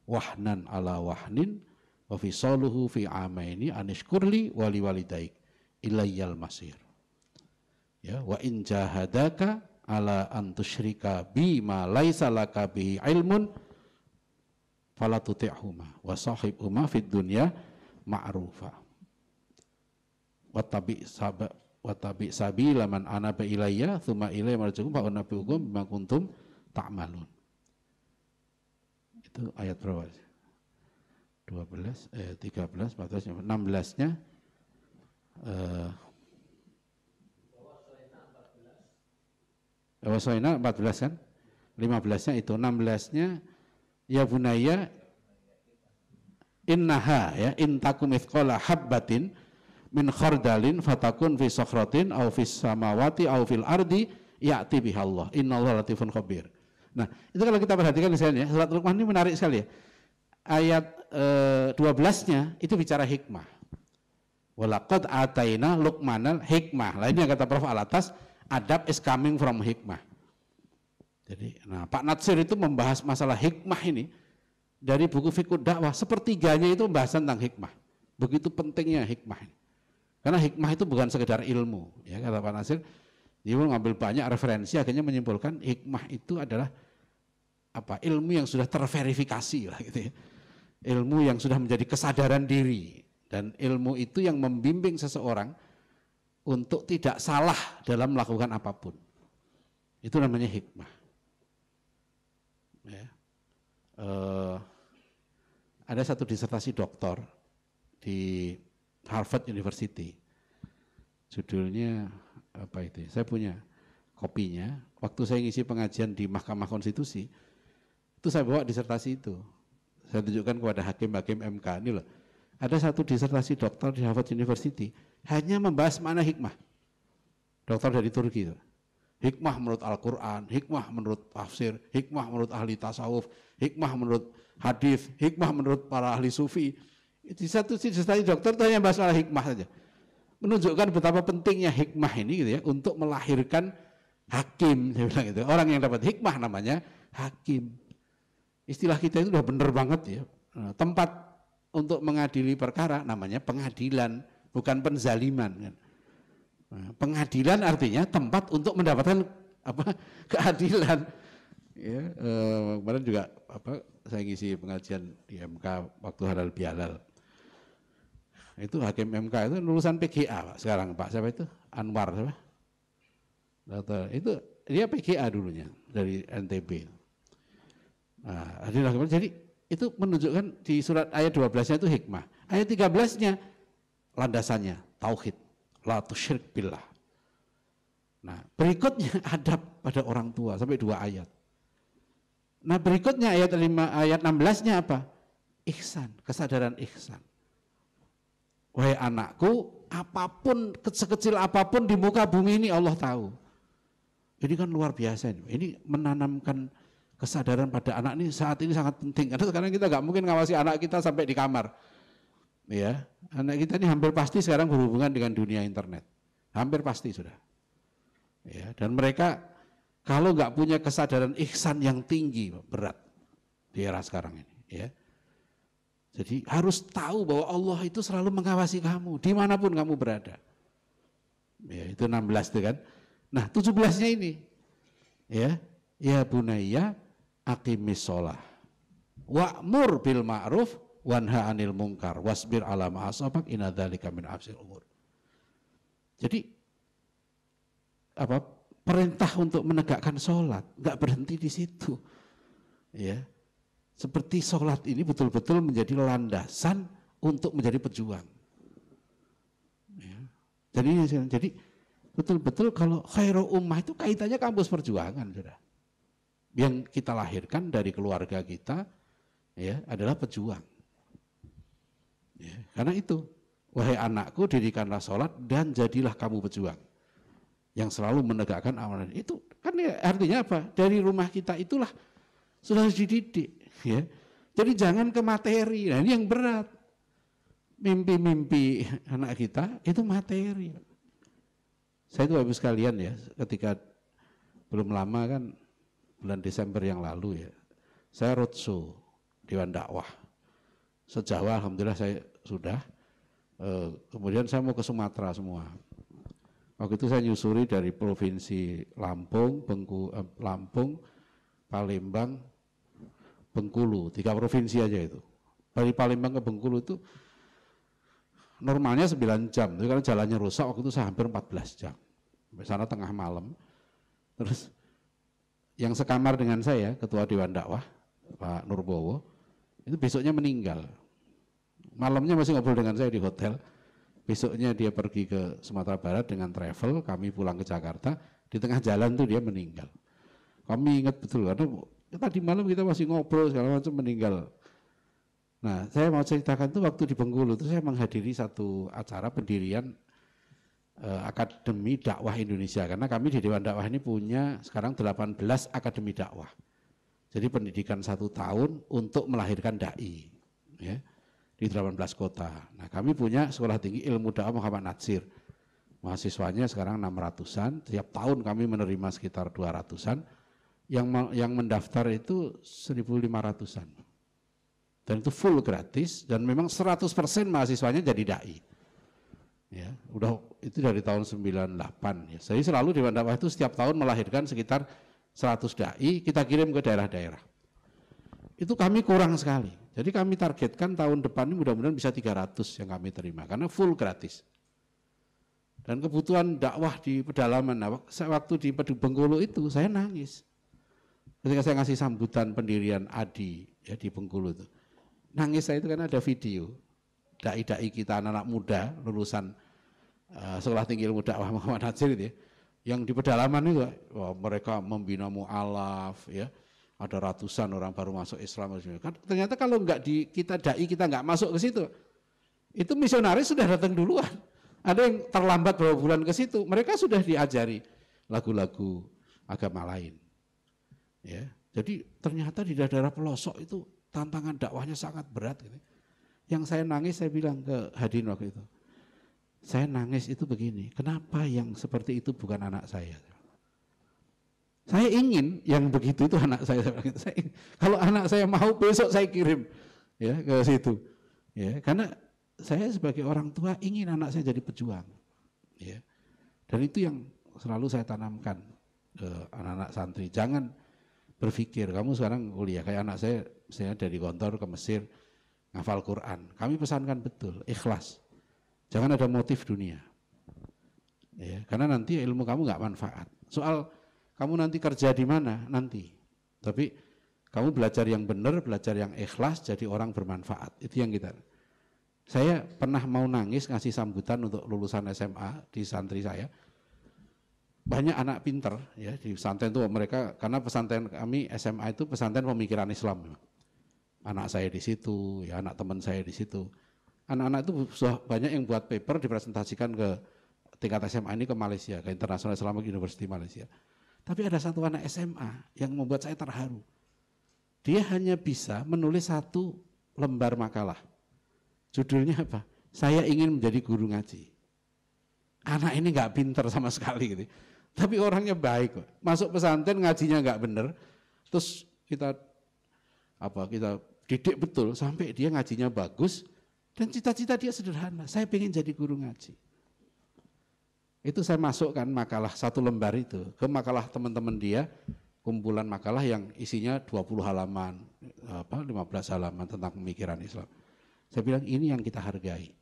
Speaker 1: wahnan ala wahnin wa fi saluhu fi amaini anishkurli wali walidaik ilayyal masir ya wa in jahadaka ala antusyrika bima laisa laka bihi ilmun fala tuti'huma wa sahibhuma fid dunya ma'rufa wattabi sabab tabi sabila man anaba ilayya thumma ilayya marjukum fa hukum bima kuntum ta'malun itu ayat berapa 12 eh 13 14 16 nya eh Wasoina 14 kan 15 nya itu 16 nya ya bunaya innaha ya intakum ithqala habbatin min khardalin fatakun fi sokhratin au fi samawati au fil ardi ya'ti biha Allah innallaha latifun khabir nah itu kalau kita perhatikan misalnya surat Luqman ini menarik sekali ya ayat e, eh, 12-nya itu bicara hikmah walaqad atainal luqmanal hikmah lainnya kata Prof Alatas adab is coming from hikmah jadi, nah Pak Natsir itu membahas masalah hikmah ini dari buku Fikih Dakwah. Sepertiganya itu pembahasan tentang hikmah. Begitu pentingnya hikmah Karena hikmah itu bukan sekedar ilmu, ya kata Pak Nasir. Dia mengambil banyak referensi akhirnya menyimpulkan hikmah itu adalah apa? Ilmu yang sudah terverifikasi lah gitu ya. Ilmu yang sudah menjadi kesadaran diri dan ilmu itu yang membimbing seseorang untuk tidak salah dalam melakukan apapun. Itu namanya hikmah ya. Uh, ada satu disertasi doktor di Harvard University. Judulnya apa itu? Ya? Saya punya kopinya. Waktu saya ngisi pengajian di Mahkamah Konstitusi, itu saya bawa disertasi itu. Saya tunjukkan kepada hakim-hakim MK ini loh. Ada satu disertasi doktor di Harvard University hanya membahas mana hikmah. Doktor dari Turki itu. Hikmah menurut Al-Quran, hikmah menurut tafsir, hikmah menurut ahli tasawuf, hikmah menurut hadis, hikmah menurut para ahli sufi. Di satu sisi tadi dokter tanya masalah hikmah saja. Menunjukkan betapa pentingnya hikmah ini gitu ya untuk melahirkan hakim saya bilang gitu. Orang yang dapat hikmah namanya hakim. Istilah kita itu sudah bener banget ya. Nah, tempat untuk mengadili perkara namanya pengadilan, bukan penzaliman Gitu. Kan pengadilan artinya tempat untuk mendapatkan apa *laughs* keadilan. Ya, eh, kemarin juga apa saya ngisi pengajian di MK waktu halal bihalal. Itu hakim MK itu lulusan PGA Pak sekarang Pak siapa itu? Anwar siapa? Data, itu dia PGA dulunya dari NTB. Nah, jadi itu menunjukkan di surat ayat 12-nya itu hikmah. Ayat 13-nya landasannya tauhid. La tusyrik billah. Nah, berikutnya *laughs* adab pada orang tua sampai dua ayat. Nah, berikutnya ayat lima ayat 16-nya apa? Ihsan, kesadaran ihsan. Wahai anakku, apapun sekecil apapun di muka bumi ini Allah tahu. Ini kan luar biasa ini. Ini menanamkan kesadaran pada anak ini saat ini sangat penting. Karena sekarang kita nggak mungkin ngawasi anak kita sampai di kamar ya anak kita ini hampir pasti sekarang berhubungan dengan dunia internet hampir pasti sudah ya dan mereka kalau nggak punya kesadaran ihsan yang tinggi berat di era sekarang ini ya jadi harus tahu bahwa Allah itu selalu mengawasi kamu dimanapun kamu berada ya itu 16 itu kan nah 17 nya ini ya ya bunaya akimis sholah wa'mur bil ma'ruf wanha anil mungkar wasbir ala ma'asabak inadali dzalika min afsil umur. Jadi apa perintah untuk menegakkan sholat nggak berhenti di situ ya seperti sholat ini betul-betul menjadi landasan untuk menjadi pejuang ya. jadi jadi betul-betul kalau khairu ummah itu kaitannya kampus perjuangan sudah yang kita lahirkan dari keluarga kita ya adalah pejuang Ya, karena itu, wahai anakku dirikanlah sholat dan jadilah kamu pejuang. Yang selalu menegakkan amanah Itu kan ya, artinya apa? Dari rumah kita itulah sudah dididik. Ya. Jadi jangan ke materi, nah, ini yang berat. Mimpi-mimpi anak kita itu materi. Saya itu habis kalian ya, ketika belum lama kan bulan Desember yang lalu ya, saya rutsu Dewan Dakwah. Sejauh Alhamdulillah saya sudah. E, kemudian saya mau ke Sumatera semua. Waktu itu saya nyusuri dari provinsi Lampung, Bengku, eh, Lampung, Palembang, Bengkulu, tiga provinsi aja itu. Dari Palembang ke Bengkulu itu normalnya 9 jam, tapi karena jalannya rusak waktu itu saya hampir 14 jam. Sampai sana tengah malam. Terus yang sekamar dengan saya, Ketua Dewan Dakwah, Pak Nurbowo, itu besoknya meninggal malamnya masih ngobrol dengan saya di hotel. Besoknya dia pergi ke Sumatera Barat dengan travel, kami pulang ke Jakarta. Di tengah jalan tuh dia meninggal. Kami ingat betul karena tadi malam kita masih ngobrol segala macam meninggal. Nah, saya mau ceritakan tuh waktu di Bengkulu terus saya menghadiri satu acara pendirian eh, Akademi Dakwah Indonesia karena kami di Dewan Dakwah ini punya sekarang 18 akademi dakwah. Jadi pendidikan satu tahun untuk melahirkan dai. Ya di 18 kota. Nah kami punya sekolah tinggi ilmu dakwah Muhammad Natsir. Mahasiswanya sekarang 600-an, setiap tahun kami menerima sekitar 200-an. Yang, yang mendaftar itu 1.500-an. Dan itu full gratis dan memang 100% mahasiswanya jadi da'i. Ya, udah itu dari tahun 98 ya. Saya selalu di dakwah itu setiap tahun melahirkan sekitar 100 dai kita kirim ke daerah-daerah. Itu kami kurang sekali. Jadi kami targetkan tahun depan ini mudah-mudahan bisa 300 yang kami terima karena full gratis. Dan kebutuhan dakwah di pedalaman, nah, waktu di Bengkulu itu saya nangis. Ketika saya ngasih sambutan pendirian Adi ya di Bengkulu itu. Nangis saya itu karena ada video. Dai-dai kita anak-anak muda lulusan uh, sekolah tinggi ilmu dakwah Muhammad Nasir itu ya. Yang di pedalaman itu wah, mereka membina mu'alaf ya ada ratusan orang baru masuk Islam. Gitu. Kan ternyata kalau enggak di kita dai kita enggak masuk ke situ, itu misionaris sudah datang duluan. Ada yang terlambat beberapa bulan ke situ, mereka sudah diajari lagu-lagu agama lain. Ya, jadi ternyata di daerah pelosok itu tantangan dakwahnya sangat berat. Gitu. Yang saya nangis saya bilang ke Hadin waktu itu, saya nangis itu begini, kenapa yang seperti itu bukan anak saya? Saya ingin yang begitu itu anak saya. *laughs* saya kalau anak saya mau besok saya kirim ya ke situ. Ya, karena saya sebagai orang tua ingin anak saya jadi pejuang. Ya. Dan itu yang selalu saya tanamkan ke anak-anak santri. Jangan berpikir kamu sekarang kuliah kayak anak saya misalnya dari kantor ke Mesir ngafal Quran. Kami pesankan betul, ikhlas. Jangan ada motif dunia. Ya, karena nanti ilmu kamu nggak manfaat. Soal kamu nanti kerja di mana? Nanti. Tapi kamu belajar yang benar, belajar yang ikhlas, jadi orang bermanfaat. Itu yang kita. Saya pernah mau nangis ngasih sambutan untuk lulusan SMA di santri saya. Banyak anak pinter ya di pesantren itu mereka karena pesantren kami SMA itu pesantren pemikiran Islam. Anak saya di situ, ya anak teman saya di situ. Anak-anak itu sudah banyak yang buat paper dipresentasikan ke tingkat SMA ini ke Malaysia, ke International Islamic University Malaysia tapi ada satu anak SMA yang membuat saya terharu. Dia hanya bisa menulis satu lembar makalah. Judulnya apa? Saya ingin menjadi guru ngaji. Anak ini nggak pinter sama sekali gitu. Tapi orangnya baik Masuk pesantren ngajinya nggak bener. Terus kita apa kita didik betul sampai dia ngajinya bagus dan cita-cita dia sederhana. Saya ingin jadi guru ngaji. Itu saya masukkan makalah satu lembar itu ke makalah teman-teman dia, kumpulan makalah yang isinya 20 halaman, apa 15 halaman tentang pemikiran Islam. Saya bilang ini yang kita hargai.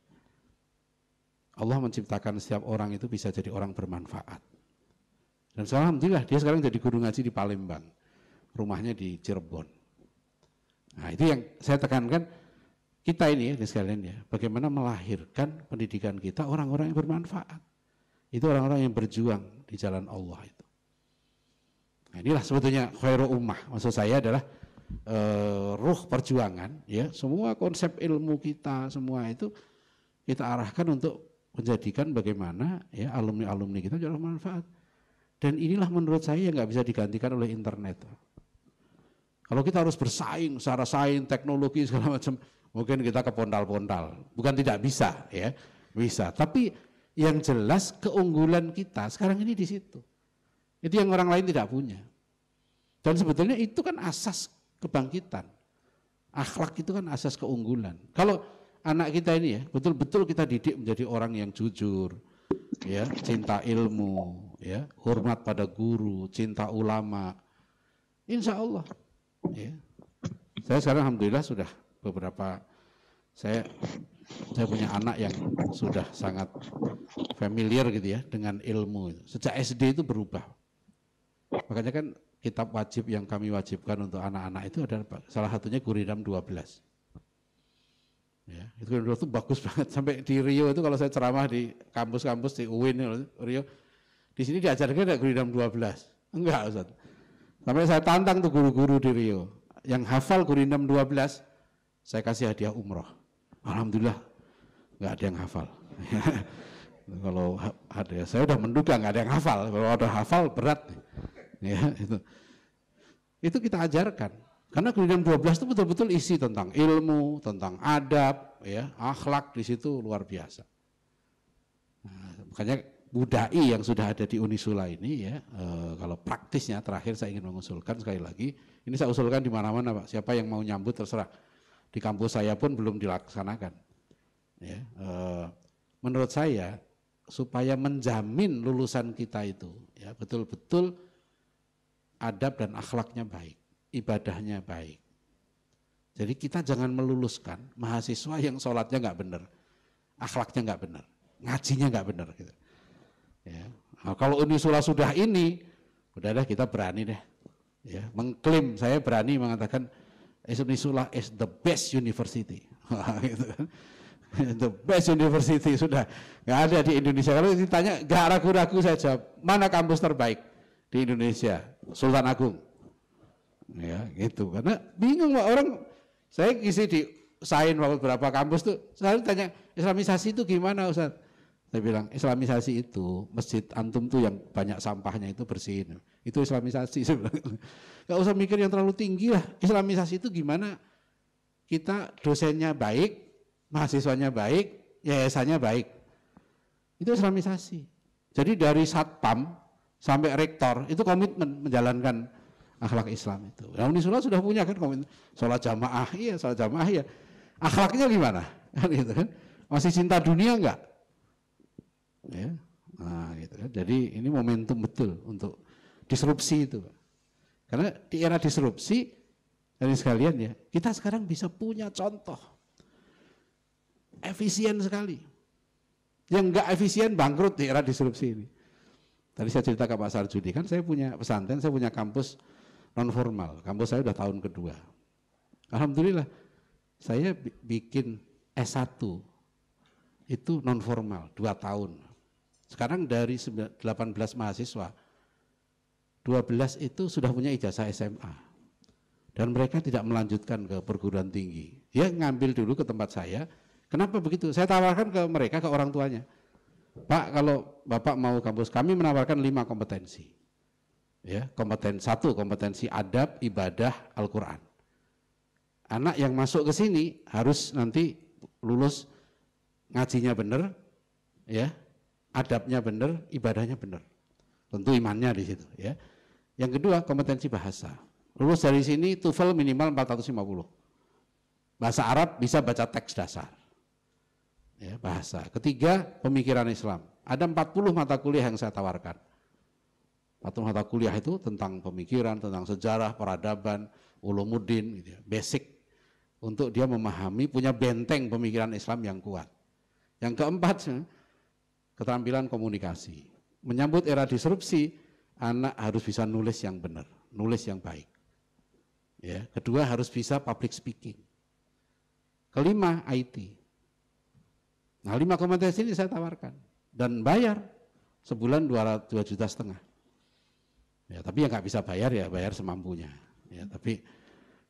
Speaker 1: Allah menciptakan setiap orang itu bisa jadi orang bermanfaat. Dan alhamdulillah dia sekarang jadi guru ngaji di Palembang. Rumahnya di Cirebon. Nah itu yang saya tekankan kita ini ya sekalian ya, bagaimana melahirkan pendidikan kita orang-orang yang bermanfaat. Itu orang-orang yang berjuang di jalan Allah itu. Nah, inilah sebetulnya khairu ummah. Maksud saya adalah e, ruh perjuangan ya, semua konsep ilmu kita semua itu kita arahkan untuk menjadikan bagaimana ya alumni-alumni kita jadi manfaat. Dan inilah menurut saya yang nggak bisa digantikan oleh internet. Kalau kita harus bersaing, secara saing, teknologi segala macam, mungkin kita ke pondal-pondal. Bukan tidak bisa, ya bisa. Tapi yang jelas keunggulan kita sekarang ini di situ. Itu yang orang lain tidak punya. Dan sebetulnya itu kan asas kebangkitan. Akhlak itu kan asas keunggulan. Kalau anak kita ini ya, betul-betul kita didik menjadi orang yang jujur, ya, cinta ilmu, ya, hormat pada guru, cinta ulama. Insya Allah. Ya. Saya sekarang alhamdulillah sudah beberapa saya saya punya anak yang sudah sangat familiar gitu ya dengan ilmu. Sejak SD itu berubah. Makanya kan kitab wajib yang kami wajibkan untuk anak-anak itu adalah salah satunya Guridam 12. Ya, itu Guridam 12 bagus *laughs* banget sampai di Rio itu kalau saya ceramah di kampus-kampus di UIN Rio di sini diajarkan ada Guridam 12. Enggak, Ustaz. Sampai saya tantang tuh guru-guru di Rio yang hafal Guridam 12 saya kasih hadiah umroh. Alhamdulillah nggak ada yang hafal. *laughs* Kalau ada saya udah menduga nggak ada yang hafal. Kalau ada hafal berat. Ya, itu. itu kita ajarkan. Karena kemudian 12 itu betul-betul isi tentang ilmu, tentang adab, ya, akhlak di situ luar biasa. Nah, makanya budai yang sudah ada di Unisula ini ya, e, kalau praktisnya terakhir saya ingin mengusulkan sekali lagi, ini saya usulkan di mana-mana Pak, siapa yang mau nyambut terserah di kampus saya pun belum dilaksanakan. Ya, e, menurut saya supaya menjamin lulusan kita itu ya betul-betul adab dan akhlaknya baik, ibadahnya baik. Jadi kita jangan meluluskan mahasiswa yang sholatnya nggak benar, akhlaknya nggak benar, ngajinya nggak benar. Gitu. Ya. Nah, kalau Unisula sudah ini, udah deh kita berani deh, ya mengklaim saya berani mengatakan Sulah is the best university. *laughs* Gitu. the best university sudah nggak ada di Indonesia. Kalau ditanya nggak ragu-ragu saya jawab mana kampus terbaik di Indonesia Sultan Agung. Ya gitu karena bingung pak orang saya isi di sain waktu berapa kampus tuh selalu tanya Islamisasi itu gimana Ustaz? Saya bilang Islamisasi itu masjid antum tuh yang banyak sampahnya itu bersihin. Itu Islamisasi sebenarnya. *laughs* Gak usah mikir yang terlalu tinggi lah. Islamisasi itu gimana kita dosennya baik, mahasiswanya baik, yayasannya baik. Itu Islamisasi. Jadi dari satpam sampai rektor itu komitmen menjalankan akhlak Islam itu. Nah, ya, Unisula sudah punya kan komitmen. Sholat jamaah, iya sholat jamaah, iya. Akhlaknya gimana? *laughs* Kan gitu kan. Masih cinta dunia enggak? Ya. Nah, gitu kan. Jadi ini momentum betul untuk disrupsi itu. Karena di era disrupsi dari sekalian ya, kita sekarang bisa punya contoh efisien sekali. Yang enggak efisien bangkrut di era disrupsi ini. Tadi saya cerita ke Pak Sarjudi, kan saya punya pesantren, saya punya kampus non formal. Kampus saya udah tahun kedua. Alhamdulillah, saya bikin S1 itu non formal, dua tahun. Sekarang dari 18 mahasiswa, 12 itu sudah punya ijazah SMA. Dan mereka tidak melanjutkan ke perguruan tinggi. Dia ngambil dulu ke tempat saya. Kenapa begitu? Saya tawarkan ke mereka, ke orang tuanya. Pak, kalau Bapak mau kampus, kami menawarkan lima kompetensi. Ya, kompetensi satu, kompetensi adab, ibadah, Al-Quran. Anak yang masuk ke sini harus nanti lulus ngajinya benar, ya, adabnya benar, ibadahnya benar. Tentu imannya di situ ya. Yang kedua kompetensi bahasa. Lulus dari sini TOEFL minimal 450. Bahasa Arab bisa baca teks dasar. Ya, bahasa. Ketiga, pemikiran Islam. Ada 40 mata kuliah yang saya tawarkan. 40 mata kuliah itu tentang pemikiran, tentang sejarah, peradaban, ulumuddin, gitu ya. basic untuk dia memahami punya benteng pemikiran Islam yang kuat. Yang keempat, keterampilan komunikasi menyambut era disrupsi, anak harus bisa nulis yang benar, nulis yang baik. Ya, kedua harus bisa public speaking. Kelima IT. Nah, lima kompetensi ini saya tawarkan dan bayar sebulan dua juta setengah. Ya, tapi yang nggak bisa bayar ya bayar semampunya. Ya, tapi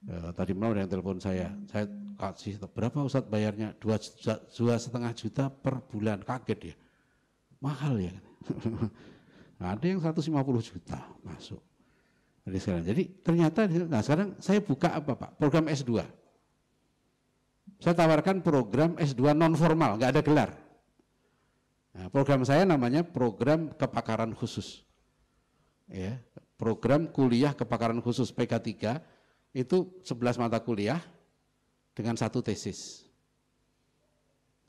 Speaker 1: eh, tadi malam ada yang telepon saya, saya kasih berapa Ustadz bayarnya dua setengah juta per bulan, kaget ya mahal ya. nah, *laughs* ada yang 150 juta masuk. Jadi sekarang, jadi ternyata nah sekarang saya buka apa Pak? Program S2. Saya tawarkan program S2 non formal, nggak ada gelar. Nah, program saya namanya program kepakaran khusus. Ya, program kuliah kepakaran khusus PK3 itu 11 mata kuliah dengan satu tesis.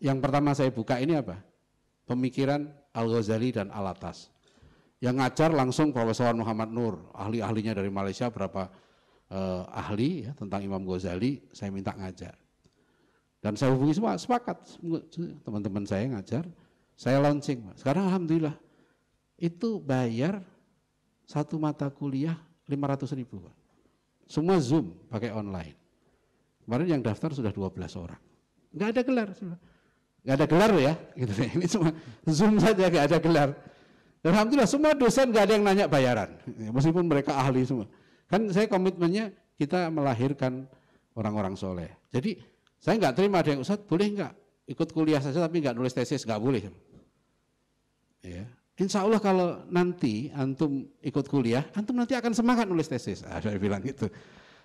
Speaker 1: Yang pertama saya buka ini apa? Pemikiran Al-Ghazali dan Al-Atas. Yang ngajar langsung Profesor Muhammad Nur, ahli-ahlinya dari Malaysia berapa eh, ahli ya, tentang Imam Ghazali, saya minta ngajar. Dan saya hubungi semua, sepakat teman-teman saya ngajar, saya launching. Sekarang Alhamdulillah, itu bayar satu mata kuliah lima ratus ribu. Pak. Semua Zoom pakai online. Kemarin yang daftar sudah 12 orang. Nggak ada gelar. Sebenarnya nggak ada gelar ya gitu *laughs* ini cuma zoom saja nggak ada gelar dan alhamdulillah semua dosen nggak ada yang nanya bayaran meskipun mereka ahli semua kan saya komitmennya kita melahirkan orang-orang soleh jadi saya nggak terima ada yang ustadz boleh nggak ikut kuliah saja tapi nggak nulis tesis nggak boleh ya Insya Allah kalau nanti antum ikut kuliah, antum nanti akan semangat nulis tesis. Ah, *laughs* saya bilang gitu.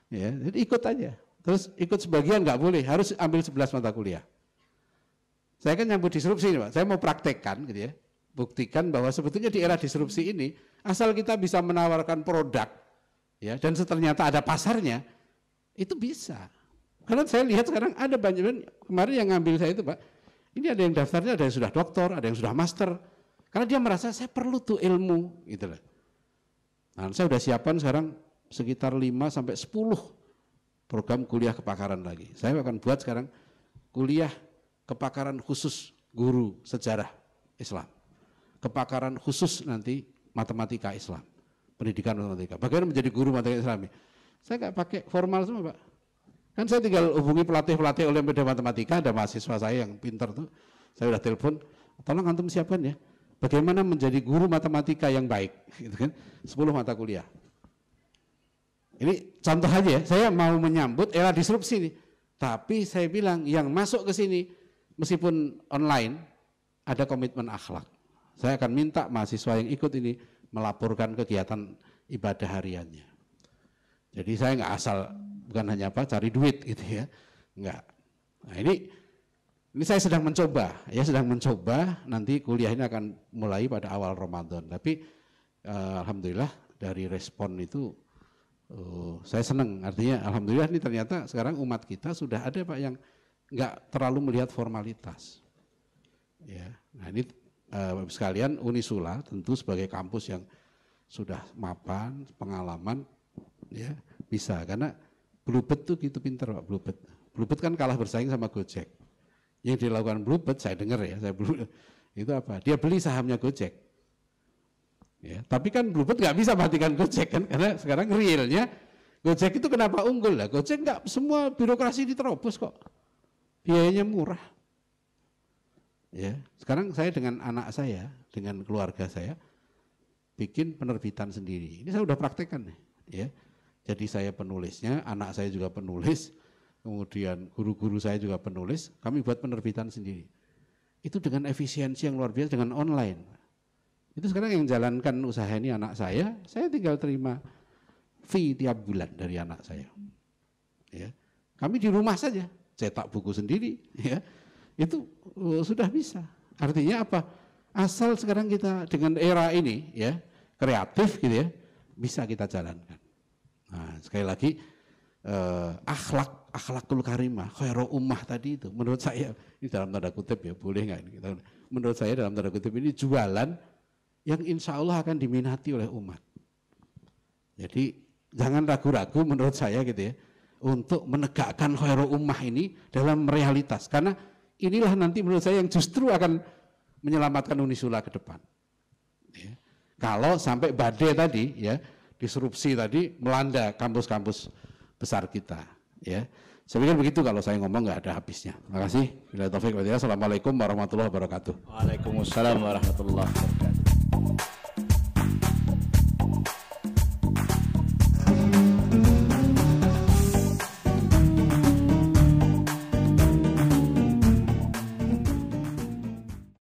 Speaker 1: Ya, jadi ikut aja. Terus ikut sebagian nggak boleh, harus ambil 11 mata kuliah. Saya kan nyambut disrupsi ini, Pak. Saya mau praktekkan gitu ya. Buktikan bahwa sebetulnya di era disrupsi ini asal kita bisa menawarkan produk ya dan ternyata ada pasarnya itu bisa. Karena saya lihat sekarang ada banyak kemarin yang ngambil saya itu, Pak. Ini ada yang daftarnya ada yang sudah doktor, ada yang sudah master. Karena dia merasa saya perlu tuh ilmu gitu loh. Nah, saya sudah siapkan sekarang sekitar 5 sampai 10 program kuliah kepakaran lagi. Saya akan buat sekarang kuliah kepakaran khusus guru sejarah Islam, kepakaran khusus nanti matematika Islam, pendidikan matematika. Bagaimana menjadi guru matematika Islam? Saya nggak pakai formal semua pak. Kan saya tinggal hubungi pelatih-pelatih oleh media Matematika, ada mahasiswa saya yang pinter tuh. Saya udah telepon, tolong antum siapkan ya. Bagaimana menjadi guru matematika yang baik, *laughs* gitu kan? 10 mata kuliah. Ini contoh aja ya, saya mau menyambut era disrupsi nih. Tapi saya bilang yang masuk ke sini meskipun online ada komitmen akhlak. Saya akan minta mahasiswa yang ikut ini melaporkan kegiatan ibadah hariannya. Jadi saya nggak asal bukan hanya apa cari duit gitu ya, nggak. Nah ini ini saya sedang mencoba, ya sedang mencoba. Nanti kuliah ini akan mulai pada awal Ramadan. Tapi eh, alhamdulillah dari respon itu eh, saya senang. Artinya alhamdulillah ini ternyata sekarang umat kita sudah ada pak yang nggak terlalu melihat formalitas. Ya, nah ini eh, sekalian Unisula tentu sebagai kampus yang sudah mapan, pengalaman, ya bisa karena Bluebird tuh gitu pinter Pak Bluebird. Bluebird kan kalah bersaing sama Gojek. Yang dilakukan Bluebird saya dengar ya, saya belum *laughs* itu apa? Dia beli sahamnya Gojek. Ya, tapi kan Bluebird nggak bisa matikan Gojek kan karena sekarang realnya Gojek itu kenapa unggul lah? Gojek nggak semua birokrasi diterobos kok biayanya murah. Ya, sekarang saya dengan anak saya, dengan keluarga saya bikin penerbitan sendiri. Ini saya sudah praktekkan ya. Jadi saya penulisnya, anak saya juga penulis, kemudian guru-guru saya juga penulis, kami buat penerbitan sendiri. Itu dengan efisiensi yang luar biasa dengan online. Itu sekarang yang jalankan usaha ini anak saya, saya tinggal terima fee tiap bulan dari anak saya. Ya. Kami di rumah saja, cetak buku sendiri ya, ya. itu uh, sudah bisa artinya apa asal sekarang kita dengan era ini ya kreatif gitu ya bisa kita jalankan nah sekali lagi uh, akhlak akhlakul karimah khairu ummah tadi itu menurut saya ini dalam tanda kutip ya boleh nggak ini menurut saya dalam tanda kutip ini jualan yang insya Allah akan diminati oleh umat jadi jangan ragu-ragu menurut saya gitu ya untuk menegakkan khairul ummah ini dalam realitas. Karena inilah nanti menurut saya yang justru akan menyelamatkan Unisula ke depan. Ya. Kalau sampai badai tadi, ya disrupsi tadi melanda kampus-kampus besar kita. Ya. Saya pikir begitu kalau saya ngomong nggak ada habisnya. Terima kasih. Bila taufik ya. Assalamualaikum warahmatullahi wabarakatuh. Waalaikumsalam warahmatullahi wabarakatuh.